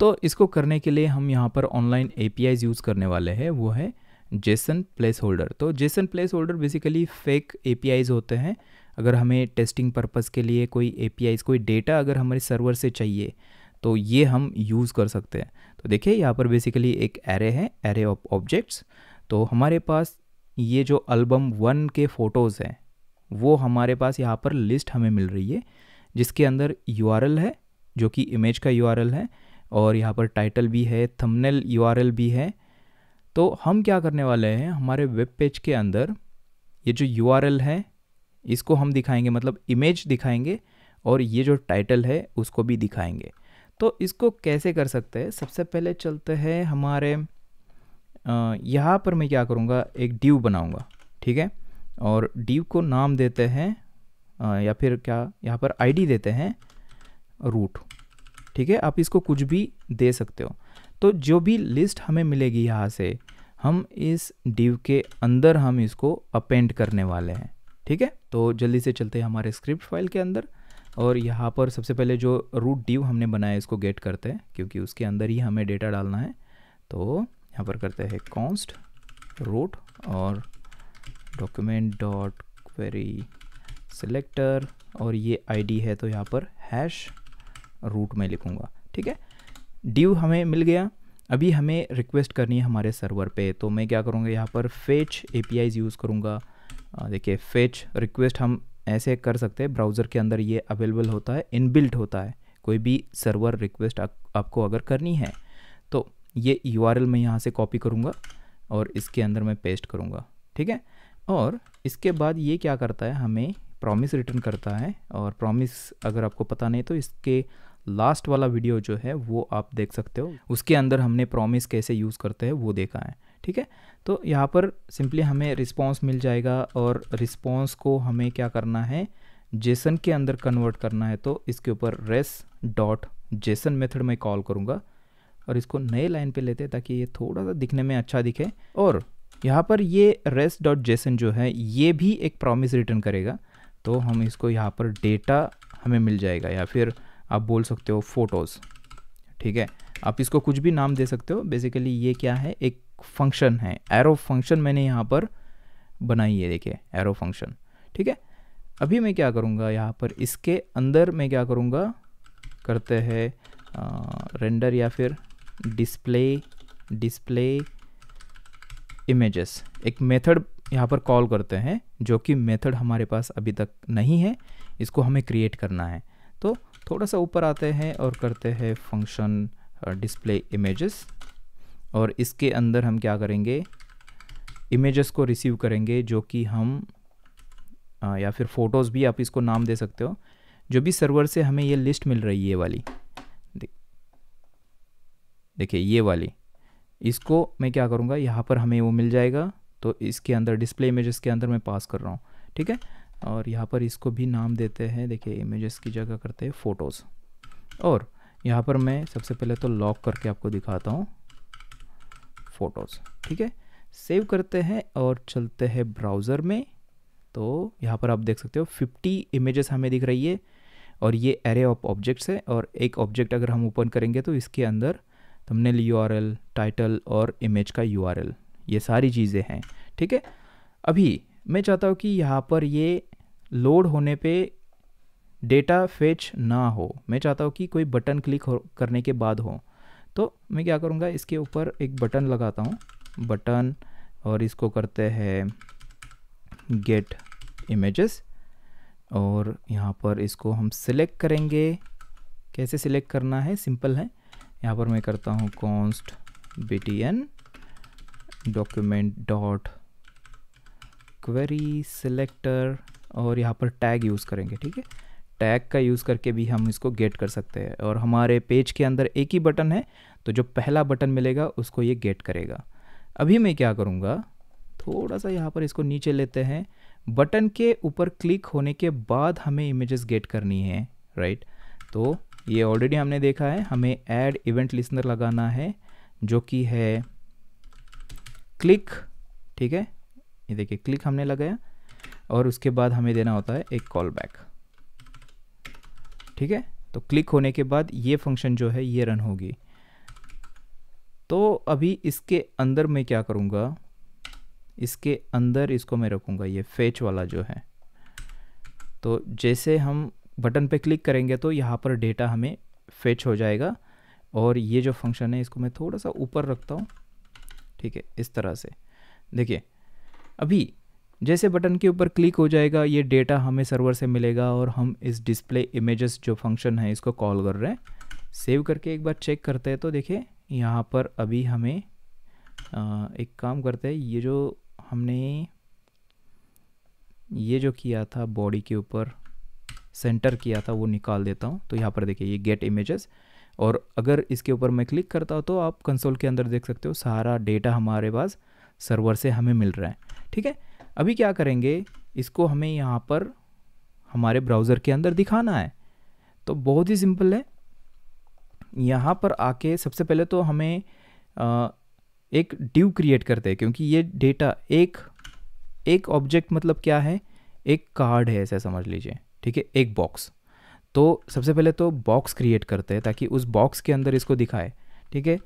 तो इसको करने के लिए हम यहाँ पर ऑनलाइन ए यूज़ करने वाले हैं वो है जेसन प्लेस होल्डर तो JSON place holder basically fake A होते हैं अगर हमें टेस्टिंग पर्पज़ के लिए कोई ए कोई डेटा अगर हमारे सर्वर से चाहिए तो ये हम यूज़ कर सकते हैं तो देखिए यहाँ पर बेसिकली एक एरे है एरे ऑफ ऑब्जेक्ट्स तो हमारे पास ये जो एल्बम वन के फ़ोटोज़ हैं वो हमारे पास यहाँ पर लिस्ट हमें मिल रही है जिसके अंदर यू है जो कि इमेज का यू है और यहाँ पर टाइटल भी है थंबनेल यू भी है तो हम क्या करने वाले हैं हमारे वेब पेज के अंदर ये जो यू है इसको हम दिखाएंगे मतलब इमेज दिखाएंगे और ये जो टाइटल है उसको भी दिखाएंगे तो इसको कैसे कर सकते हैं सबसे पहले चलते हैं हमारे यहाँ पर मैं क्या करूँगा एक ड्यू बनाऊँगा ठीक है और डीव को नाम देते हैं या फिर क्या यहाँ पर आईडी देते हैं रूट ठीक है आप इसको कुछ भी दे सकते हो तो जो भी लिस्ट हमें मिलेगी यहाँ से हम इस डिव के अंदर हम इसको अपेंड करने वाले हैं ठीक है तो जल्दी से चलते हैं हमारे स्क्रिप्ट फाइल के अंदर और यहाँ पर सबसे पहले जो रूट डिव हमने बनाया इसको गेट करते हैं क्योंकि उसके अंदर ही हमें डेटा डालना है तो यहाँ पर करते हैं कॉन्स्ट रूट और डॉक्यूमेंट डॉट क्वेरी सिलेक्टर और ये आईडी है तो यहाँ पर हैश रूट में लिखूँगा ठीक है ड्यू हमें मिल गया अभी हमें रिक्वेस्ट करनी है हमारे सर्वर पे तो मैं क्या करूँगा यहाँ पर फेच ए यूज़ करूँगा देखिए फेच रिक्वेस्ट हम ऐसे कर सकते हैं ब्राउज़र के अंदर ये अवेलेबल होता है इनबिल्ट होता है कोई भी सर्वर रिक्वेस्ट आप, आपको अगर करनी है तो ये यू मैं यहाँ से कॉपी करूँगा और इसके अंदर मैं पेस्ट करूँगा ठीक है और इसके बाद ये क्या करता है हमें प्रॉमिस रिटर्न करता है और प्रॉमिस अगर आपको पता नहीं तो इसके लास्ट वाला वीडियो जो है वो आप देख सकते हो उसके अंदर हमने प्रॉमिस कैसे यूज़ करते हैं वो देखा है ठीक है तो यहाँ पर सिंपली हमें रिस्पॉन्स मिल जाएगा और रिस्पॉन्स को हमें क्या करना है जेसन के अंदर कन्वर्ट करना है तो इसके ऊपर रेस डॉट जेसन मेथड में कॉल करूँगा और इसको नए लाइन पे लेते हैं ताकि ये थोड़ा सा दिखने में अच्छा दिखे और यहाँ पर ये रेस्ट डॉट जेसन जो है ये भी एक प्रॉमिस रिटर्न करेगा तो हम इसको यहाँ पर डेटा हमें मिल जाएगा या फिर आप बोल सकते हो फोटोज़ ठीक है आप इसको कुछ भी नाम दे सकते हो बेसिकली ये क्या है एक फंक्शन है एरो फंक्शन मैंने यहाँ पर बनाई है देखिए एरो फंक्शन ठीक है अभी मैं क्या करूँगा यहाँ पर इसके अंदर मैं क्या करूँगा करते हैं रेंडर या फिर डिस्प्ले डिस्प्ले इमेजेस एक मेथड यहाँ पर कॉल करते हैं जो कि मेथड हमारे पास अभी तक नहीं है इसको हमें क्रिएट करना है तो थोड़ा सा ऊपर आते हैं और करते हैं फंक्शन डिस्प्ले इमेजेस और इसके अंदर हम क्या करेंगे इमेजेस को रिसीव करेंगे जो कि हम आ, या फिर फ़ोटोज़ भी आप इसको नाम दे सकते हो जो भी सर्वर से हमें ये लिस्ट मिल रही है ये वाली देखिए ये वाली इसको मैं क्या करूँगा यहाँ पर हमें वो मिल जाएगा तो इसके अंदर डिस्प्ले इमेजेस के अंदर मैं पास कर रहा हूँ ठीक है और यहाँ पर इसको भी नाम देते हैं देखिए इमेजेस की जगह करते हैं फ़ोटोज़ और यहाँ पर मैं सबसे पहले तो लॉक करके आपको दिखाता हूँ फ़ोटोज़ ठीक है सेव करते हैं और चलते हैं ब्राउज़र में तो यहाँ पर आप देख सकते हो 50 इमेजेस हमें दिख रही है और ये एरे ऑफ ऑब्जेक्ट्स है और एक ऑब्जेक्ट अगर हम ओपन करेंगे तो इसके अंदर थंबनेल यूआरएल टाइटल और इमेज का यूआरएल ये सारी चीज़ें हैं ठीक है अभी मैं चाहता हूँ कि यहाँ पर ये लोड होने पे डेटा फेच ना हो मैं चाहता हूँ कि कोई बटन क्लिक करने के बाद हो तो मैं क्या करूँगा इसके ऊपर एक बटन लगाता हूँ बटन और इसको करते हैं गेट इमेजेस और यहाँ पर इसको हम सिलेक्ट करेंगे कैसे सिलेक्ट करना है सिंपल है यहाँ पर मैं करता हूँ const B T N document dot query selector और यहाँ पर टैग यूज़ करेंगे ठीक है टैग का यूज़ करके भी हम इसको गेट कर सकते हैं और हमारे पेज के अंदर एक ही बटन है तो जो पहला बटन मिलेगा उसको ये गेट करेगा अभी मैं क्या करूँगा थोड़ा सा यहाँ पर इसको नीचे लेते हैं बटन के ऊपर क्लिक होने के बाद हमें इमेजेस गेट करनी है राइट तो ये ऑलरेडी हमने देखा है हमें ऐड इवेंट लिसनर लगाना है जो कि है क्लिक ठीक है ये देखिए क्लिक हमने लगाया और उसके बाद हमें देना होता है एक कॉल बैक ठीक है तो क्लिक होने के बाद ये फंक्शन जो है ये रन होगी तो अभी इसके अंदर मैं क्या करूँगा इसके अंदर इसको मैं रखूँगा ये फेच वाला जो है तो जैसे हम बटन पे क्लिक करेंगे तो यहाँ पर डेटा हमें फेच हो जाएगा और ये जो फंक्शन है इसको मैं थोड़ा सा ऊपर रखता हूँ ठीक है इस तरह से देखिए अभी जैसे बटन के ऊपर क्लिक हो जाएगा ये डेटा हमें सर्वर से मिलेगा और हम इस डिस्प्ले इमेजेस जो फंक्शन है इसको कॉल कर रहे हैं सेव करके एक बार चेक करते हैं तो देखिए यहाँ पर अभी हमें आ, एक काम करते हैं ये जो हमने ये जो किया था बॉडी के ऊपर सेंटर किया था वो निकाल देता हूँ तो यहाँ पर देखिए ये गेट इमेजेस और अगर इसके ऊपर मैं क्लिक करता हूँ तो आप कंसोल के अंदर देख सकते हो सारा डेटा हमारे पास सर्वर से हमें मिल रहा है ठीक है अभी क्या करेंगे इसको हमें यहाँ पर हमारे ब्राउज़र के अंदर दिखाना है तो बहुत ही सिंपल है यहाँ पर आके सबसे पहले तो हमें आ, एक ड्यू क्रिएट करते हैं क्योंकि ये डेटा एक एक ऑब्जेक्ट मतलब क्या है एक कार्ड है ऐसा समझ लीजिए ठीक है एक बॉक्स तो सबसे पहले तो बॉक्स क्रिएट करते हैं ताकि उस बॉक्स के अंदर इसको दिखाए ठीक है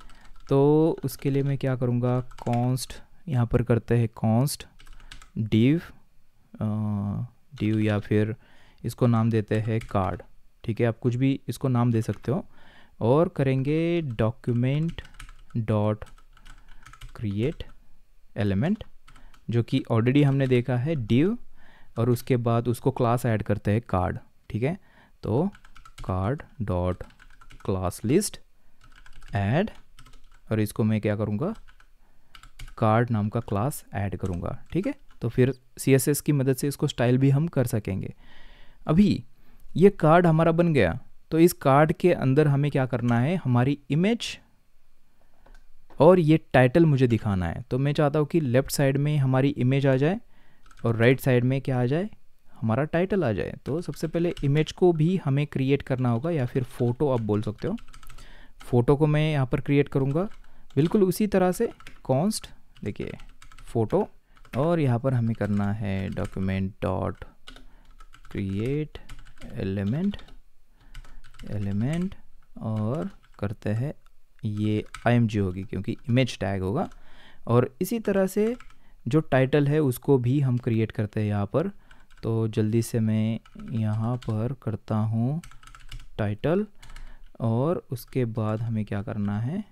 तो उसके लिए मैं क्या करूँगा कॉन्स्ट यहाँ पर करते हैं कॉन्स्ट डीव डीव या फिर इसको नाम देते हैं कार्ड ठीक है आप कुछ भी इसको नाम दे सकते हो और करेंगे डॉक्यूमेंट डॉट क्रिएट एलिमेंट जो कि ऑलरेडी हमने देखा है डिव और उसके बाद उसको क्लास ऐड करते हैं कार्ड ठीक है तो card dot class list add और इसको मैं क्या करूँगा कार्ड नाम का क्लास ऐड करूँगा ठीक है तो फिर सी की मदद से इसको स्टाइल भी हम कर सकेंगे अभी ये कार्ड हमारा बन गया तो इस कार्ड के अंदर हमें क्या करना है हमारी इमेज और ये टाइटल मुझे दिखाना है तो मैं चाहता हूँ कि लेफ़्ट साइड में हमारी इमेज आ जाए और राइट साइड में क्या आ जाए हमारा टाइटल आ जाए तो सबसे पहले इमेज को भी हमें क्रिएट करना होगा या फिर फ़ोटो आप बोल सकते हो फ़ोटो को मैं यहाँ पर क्रिएट करूँगा बिल्कुल उसी तरह से कॉन्स्ट देखिए फ़ोटो और यहाँ पर हमें करना है document dot create element element और करते हैं ये आई होगी क्योंकि इमेज टैग होगा और इसी तरह से जो टाइटल है उसको भी हम क्रिएट करते हैं यहाँ पर तो जल्दी से मैं यहाँ पर करता हूँ टाइटल और उसके बाद हमें क्या करना है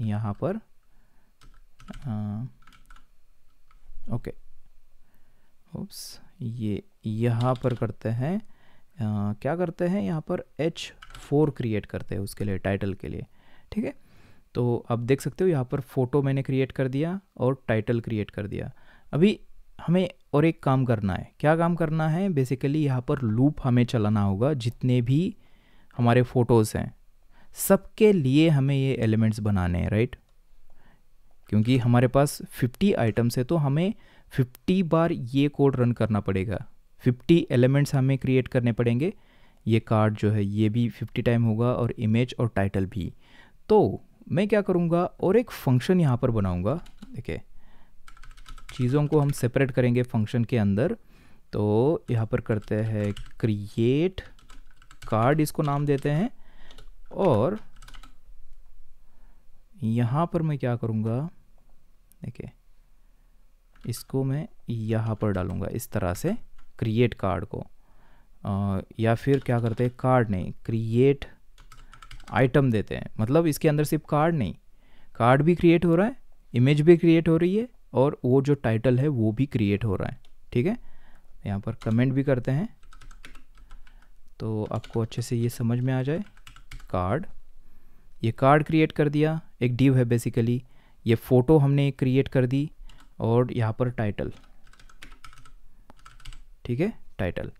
यहाँ पर आ, ओके ओप्स ये यहाँ पर करते हैं आ, क्या करते हैं यहाँ पर H4 क्रिएट करते हैं उसके लिए टाइटल के लिए ठीक है तो आप देख सकते हो यहाँ पर फ़ोटो मैंने क्रिएट कर दिया और टाइटल क्रिएट कर दिया अभी हमें और एक काम करना है क्या काम करना है बेसिकली यहाँ पर लूप हमें चलाना होगा जितने भी हमारे फ़ोटोज़ हैं सबके लिए हमें ये एलिमेंट्स बनाने हैं राइट क्योंकि हमारे पास 50 आइटम्स है तो हमें 50 बार ये कोड रन करना पड़ेगा 50 एलिमेंट्स हमें क्रिएट करने पड़ेंगे ये कार्ड जो है ये भी 50 टाइम होगा और इमेज और टाइटल भी तो मैं क्या करूँगा और एक फंक्शन यहाँ पर बनाऊँगा देखिए चीज़ों को हम सेपरेट करेंगे फंक्शन के अंदर तो यहाँ पर करते हैं क्रिएट कार्ड इसको नाम देते हैं और यहाँ पर मैं क्या करूँगा देखिए इसको मैं यहाँ पर डालूँगा इस तरह से क्रिएट कार्ड को आ, या फिर क्या करते हैं कार्ड नहीं क्रिएट आइटम देते हैं मतलब इसके अंदर सिर्फ कार्ड नहीं कार्ड भी क्रिएट हो रहा है इमेज भी क्रिएट हो रही है और वो जो टाइटल है वो भी क्रिएट हो रहा है ठीक है तो यहाँ पर कमेंट भी करते हैं तो आपको अच्छे से ये समझ में आ जाए कार्ड ये कार्ड क्रिएट कर दिया एक डिव है बेसिकली ये फ़ोटो हमने क्रिएट कर दी और यहाँ पर टाइटल ठीक है टाइटल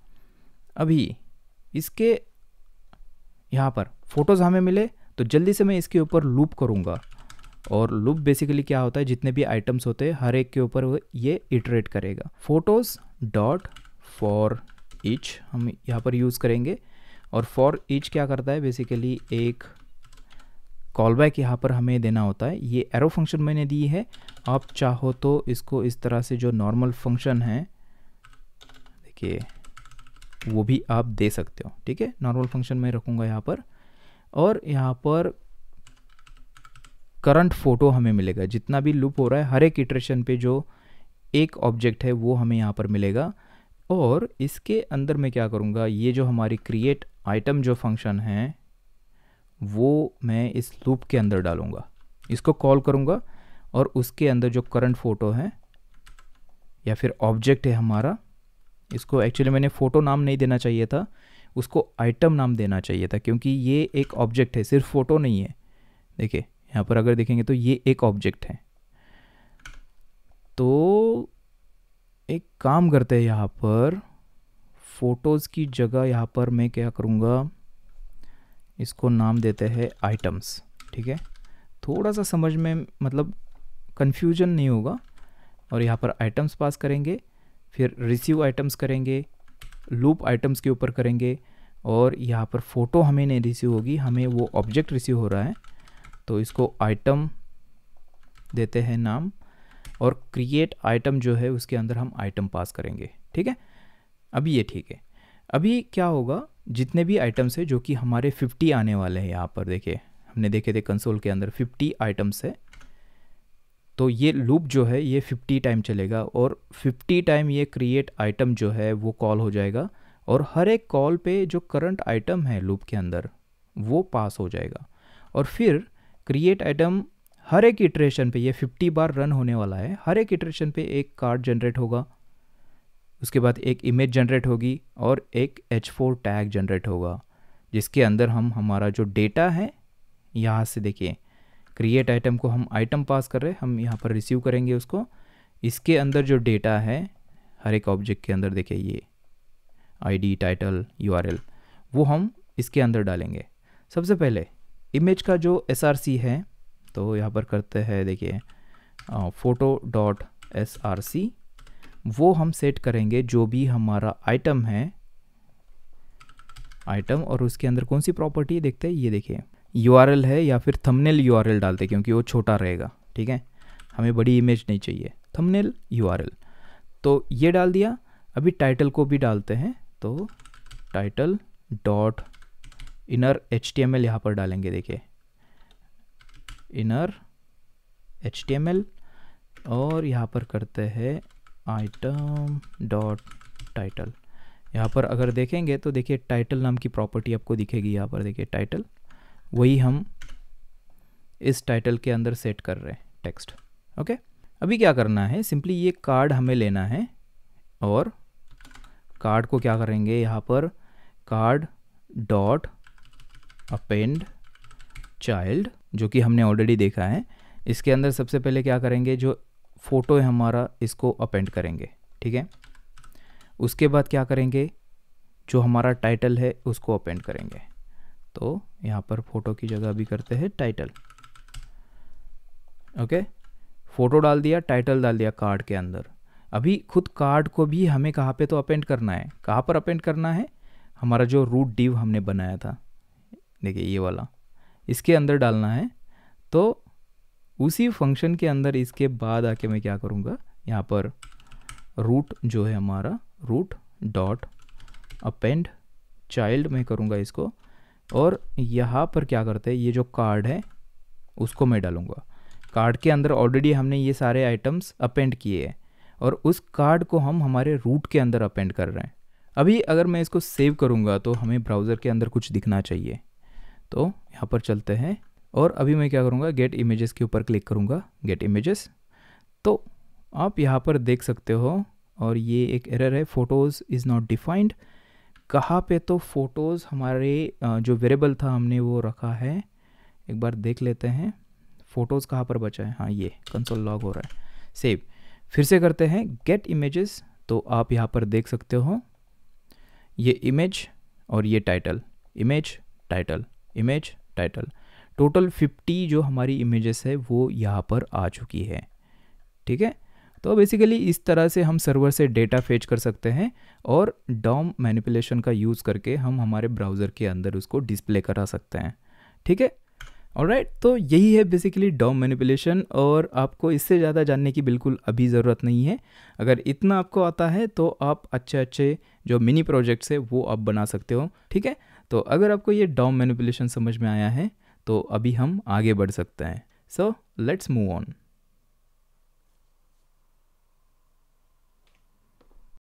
अभी इसके यहाँ पर फ़ोटोज़ हमें मिले तो जल्दी से मैं इसके ऊपर लूप करूँगा और लूप बेसिकली क्या होता है जितने भी आइटम्स होते हैं हर एक के ऊपर ये इटरेट करेगा फ़ोटोज़ डॉट फॉर ईच हम यहाँ पर यूज़ करेंगे और फॉर ईच क्या करता है बेसिकली एक कॉल बैक यहाँ पर हमें देना होता है ये एरो फंक्शन मैंने दी है आप चाहो तो इसको इस तरह से जो नॉर्मल फंक्शन है देखिए वो भी आप दे सकते हो ठीक है नॉर्मल फंक्शन मैं रखूँगा यहाँ पर और यहाँ पर करंट फ़ोटो हमें मिलेगा जितना भी लूप हो रहा है हर एक इटरेशन पे जो एक ऑब्जेक्ट है वो हमें यहाँ पर मिलेगा और इसके अंदर मैं क्या करूँगा ये जो हमारी क्रिएट आइटम जो फंक्शन है वो मैं इस लूप के अंदर डालूँगा इसको कॉल करूँगा और उसके अंदर जो करंट फ़ोटो है या फिर ऑब्जेक्ट है हमारा इसको एक्चुअली मैंने फ़ोटो नाम नहीं देना चाहिए था उसको आइटम नाम देना चाहिए था क्योंकि ये एक ऑब्जेक्ट है सिर्फ फ़ोटो नहीं है देखिए यहाँ पर अगर देखेंगे तो ये एक ऑब्जेक्ट है तो एक काम करते हैं यहाँ पर फ़ोटोज़ की जगह यहाँ पर मैं क्या करूँगा इसको नाम देते हैं आइटम्स ठीक है थोड़ा सा समझ में मतलब कन्फ्यूजन नहीं होगा और यहाँ पर आइटम्स पास करेंगे फिर रिसीव आइटम्स करेंगे लूप आइटम्स के ऊपर करेंगे और यहाँ पर फ़ोटो हमें नहीं रिसीव होगी हमें वो ऑब्जेक्ट रिसीव हो रहा है तो इसको आइटम देते हैं नाम और क्रिएट आइटम जो है उसके अंदर हम आइटम पास करेंगे ठीक है अभी ये ठीक है अभी क्या होगा जितने भी आइटम्स है जो कि हमारे 50 आने वाले हैं यहाँ पर देखिए हमने देखे थे कंसोल के अंदर 50 आइटम्स है तो ये लूप जो है ये 50 टाइम चलेगा और 50 टाइम ये क्रिएट आइटम जो है वो कॉल हो जाएगा और हर एक कॉल पे जो करंट आइटम है लूप के अंदर वो पास हो जाएगा और फिर क्रिएट आइटम हर एक इटरेशन पे ये 50 बार रन होने वाला है हर एक इटरेशन पे एक कार्ड जनरेट होगा उसके बाद एक इमेज जनरेट होगी और एक एच फोर टैग जनरेट होगा जिसके अंदर हम हमारा जो डेटा है यहाँ से देखिए क्रिएट आइटम को हम आइटम पास कर रहे हैं हम यहाँ पर रिसीव करेंगे उसको इसके अंदर जो डेटा है हर एक ऑब्जेक्ट के अंदर देखिए ये आईडी टाइटल यूआरएल वो हम इसके अंदर डालेंगे सबसे पहले इमेज का जो एस है तो यहाँ पर करते हैं देखिए photo dot S R C वो हम सेट करेंगे जो भी हमारा आइटम है आइटम और उसके अंदर कौन सी प्रॉपर्टी देखते हैं ये देखिए यू है या फिर थंबनेल यू डालते क्योंकि वो छोटा रहेगा ठीक है हमें बड़ी इमेज नहीं चाहिए थंबनेल यू तो ये डाल दिया अभी टाइटल को भी डालते हैं तो title dot inner H T M L यहाँ पर डालेंगे देखिए inner H T M L और यहाँ पर करते हैं आइटम डॉट टाइटल यहाँ पर अगर देखेंगे तो देखिए टाइटल नाम की प्रॉपर्टी आपको दिखेगी यहाँ पर देखिए टाइटल वही हम इस टाइटल के अंदर सेट कर रहे हैं टेक्स्ट ओके अभी क्या करना है सिंपली ये कार्ड हमें लेना है और कार्ड को क्या करेंगे यहाँ पर कार्ड डॉट अपेंड चाइल्ड जो कि हमने ऑलरेडी देखा है इसके अंदर सबसे पहले क्या करेंगे जो फ़ोटो है हमारा इसको अपेंड करेंगे ठीक है उसके बाद क्या करेंगे जो हमारा टाइटल है उसको अपेंड करेंगे तो यहाँ पर फ़ोटो की जगह भी करते हैं टाइटल ओके फ़ोटो डाल दिया टाइटल डाल दिया कार्ड के अंदर अभी खुद कार्ड को भी हमें कहाँ पे तो अपेंट करना है कहाँ पर अपेंट करना है हमारा जो रूट डिव हमने बनाया था देखिए ये वाला इसके अंदर डालना है तो उसी फंक्शन के अंदर इसके बाद आके मैं क्या करूँगा यहाँ पर रूट जो है हमारा रूट डॉट अपेंड चाइल्ड मैं करूँगा इसको और यहाँ पर क्या करते हैं ये जो कार्ड है उसको मैं डालूँगा कार्ड के अंदर ऑलरेडी हमने ये सारे आइटम्स अपेंड किए हैं और उस कार्ड को हम हमारे रूट के अंदर अपेंड कर रहे हैं अभी अगर मैं इसको सेव करूँगा तो हमें ब्राउज़र के अंदर कुछ दिखना चाहिए तो यहाँ पर चलते हैं और अभी मैं क्या करूँगा गेट इमेजेस के ऊपर क्लिक करूँगा गेट इमेजेस तो आप यहाँ पर देख सकते हो और ये एक एरर है फ़ोटोज़ इज़ नॉट डिफाइंड कहाँ पे तो फ़ोटोज़ हमारे जो वेरेबल था हमने वो रखा है एक बार देख लेते हैं फ़ोटोज़ कहाँ पर बचा है हाँ ये कंसोल लॉग हो रहा है सेव फिर से करते हैं गेट इमेजेस तो आप यहाँ पर देख सकते हो ये इमेज और ये title image title image title total 50 जो हमारी इमेजेस है वो यहाँ पर आ चुकी है ठीक है तो बेसिकली इस तरह से हम सर्वर से डेटा फेच कर सकते हैं और डॉम मैनिपुलेशन का यूज़ करके हम हमारे ब्राउज़र के अंदर उसको डिस्प्ले करा सकते हैं ठीक है राइट right, तो यही है बेसिकली डॉम मैनिपुलेशन और आपको इससे ज़्यादा जानने की बिल्कुल अभी ज़रूरत नहीं है अगर इतना आपको आता है तो आप अच्छे अच्छे जो मिनी प्रोजेक्ट्स है वो आप बना सकते हो ठीक है तो अगर आपको ये डॉम मैनिपुलेशन समझ में आया है तो अभी हम आगे बढ़ सकते हैं सो लेट्स मूव ऑन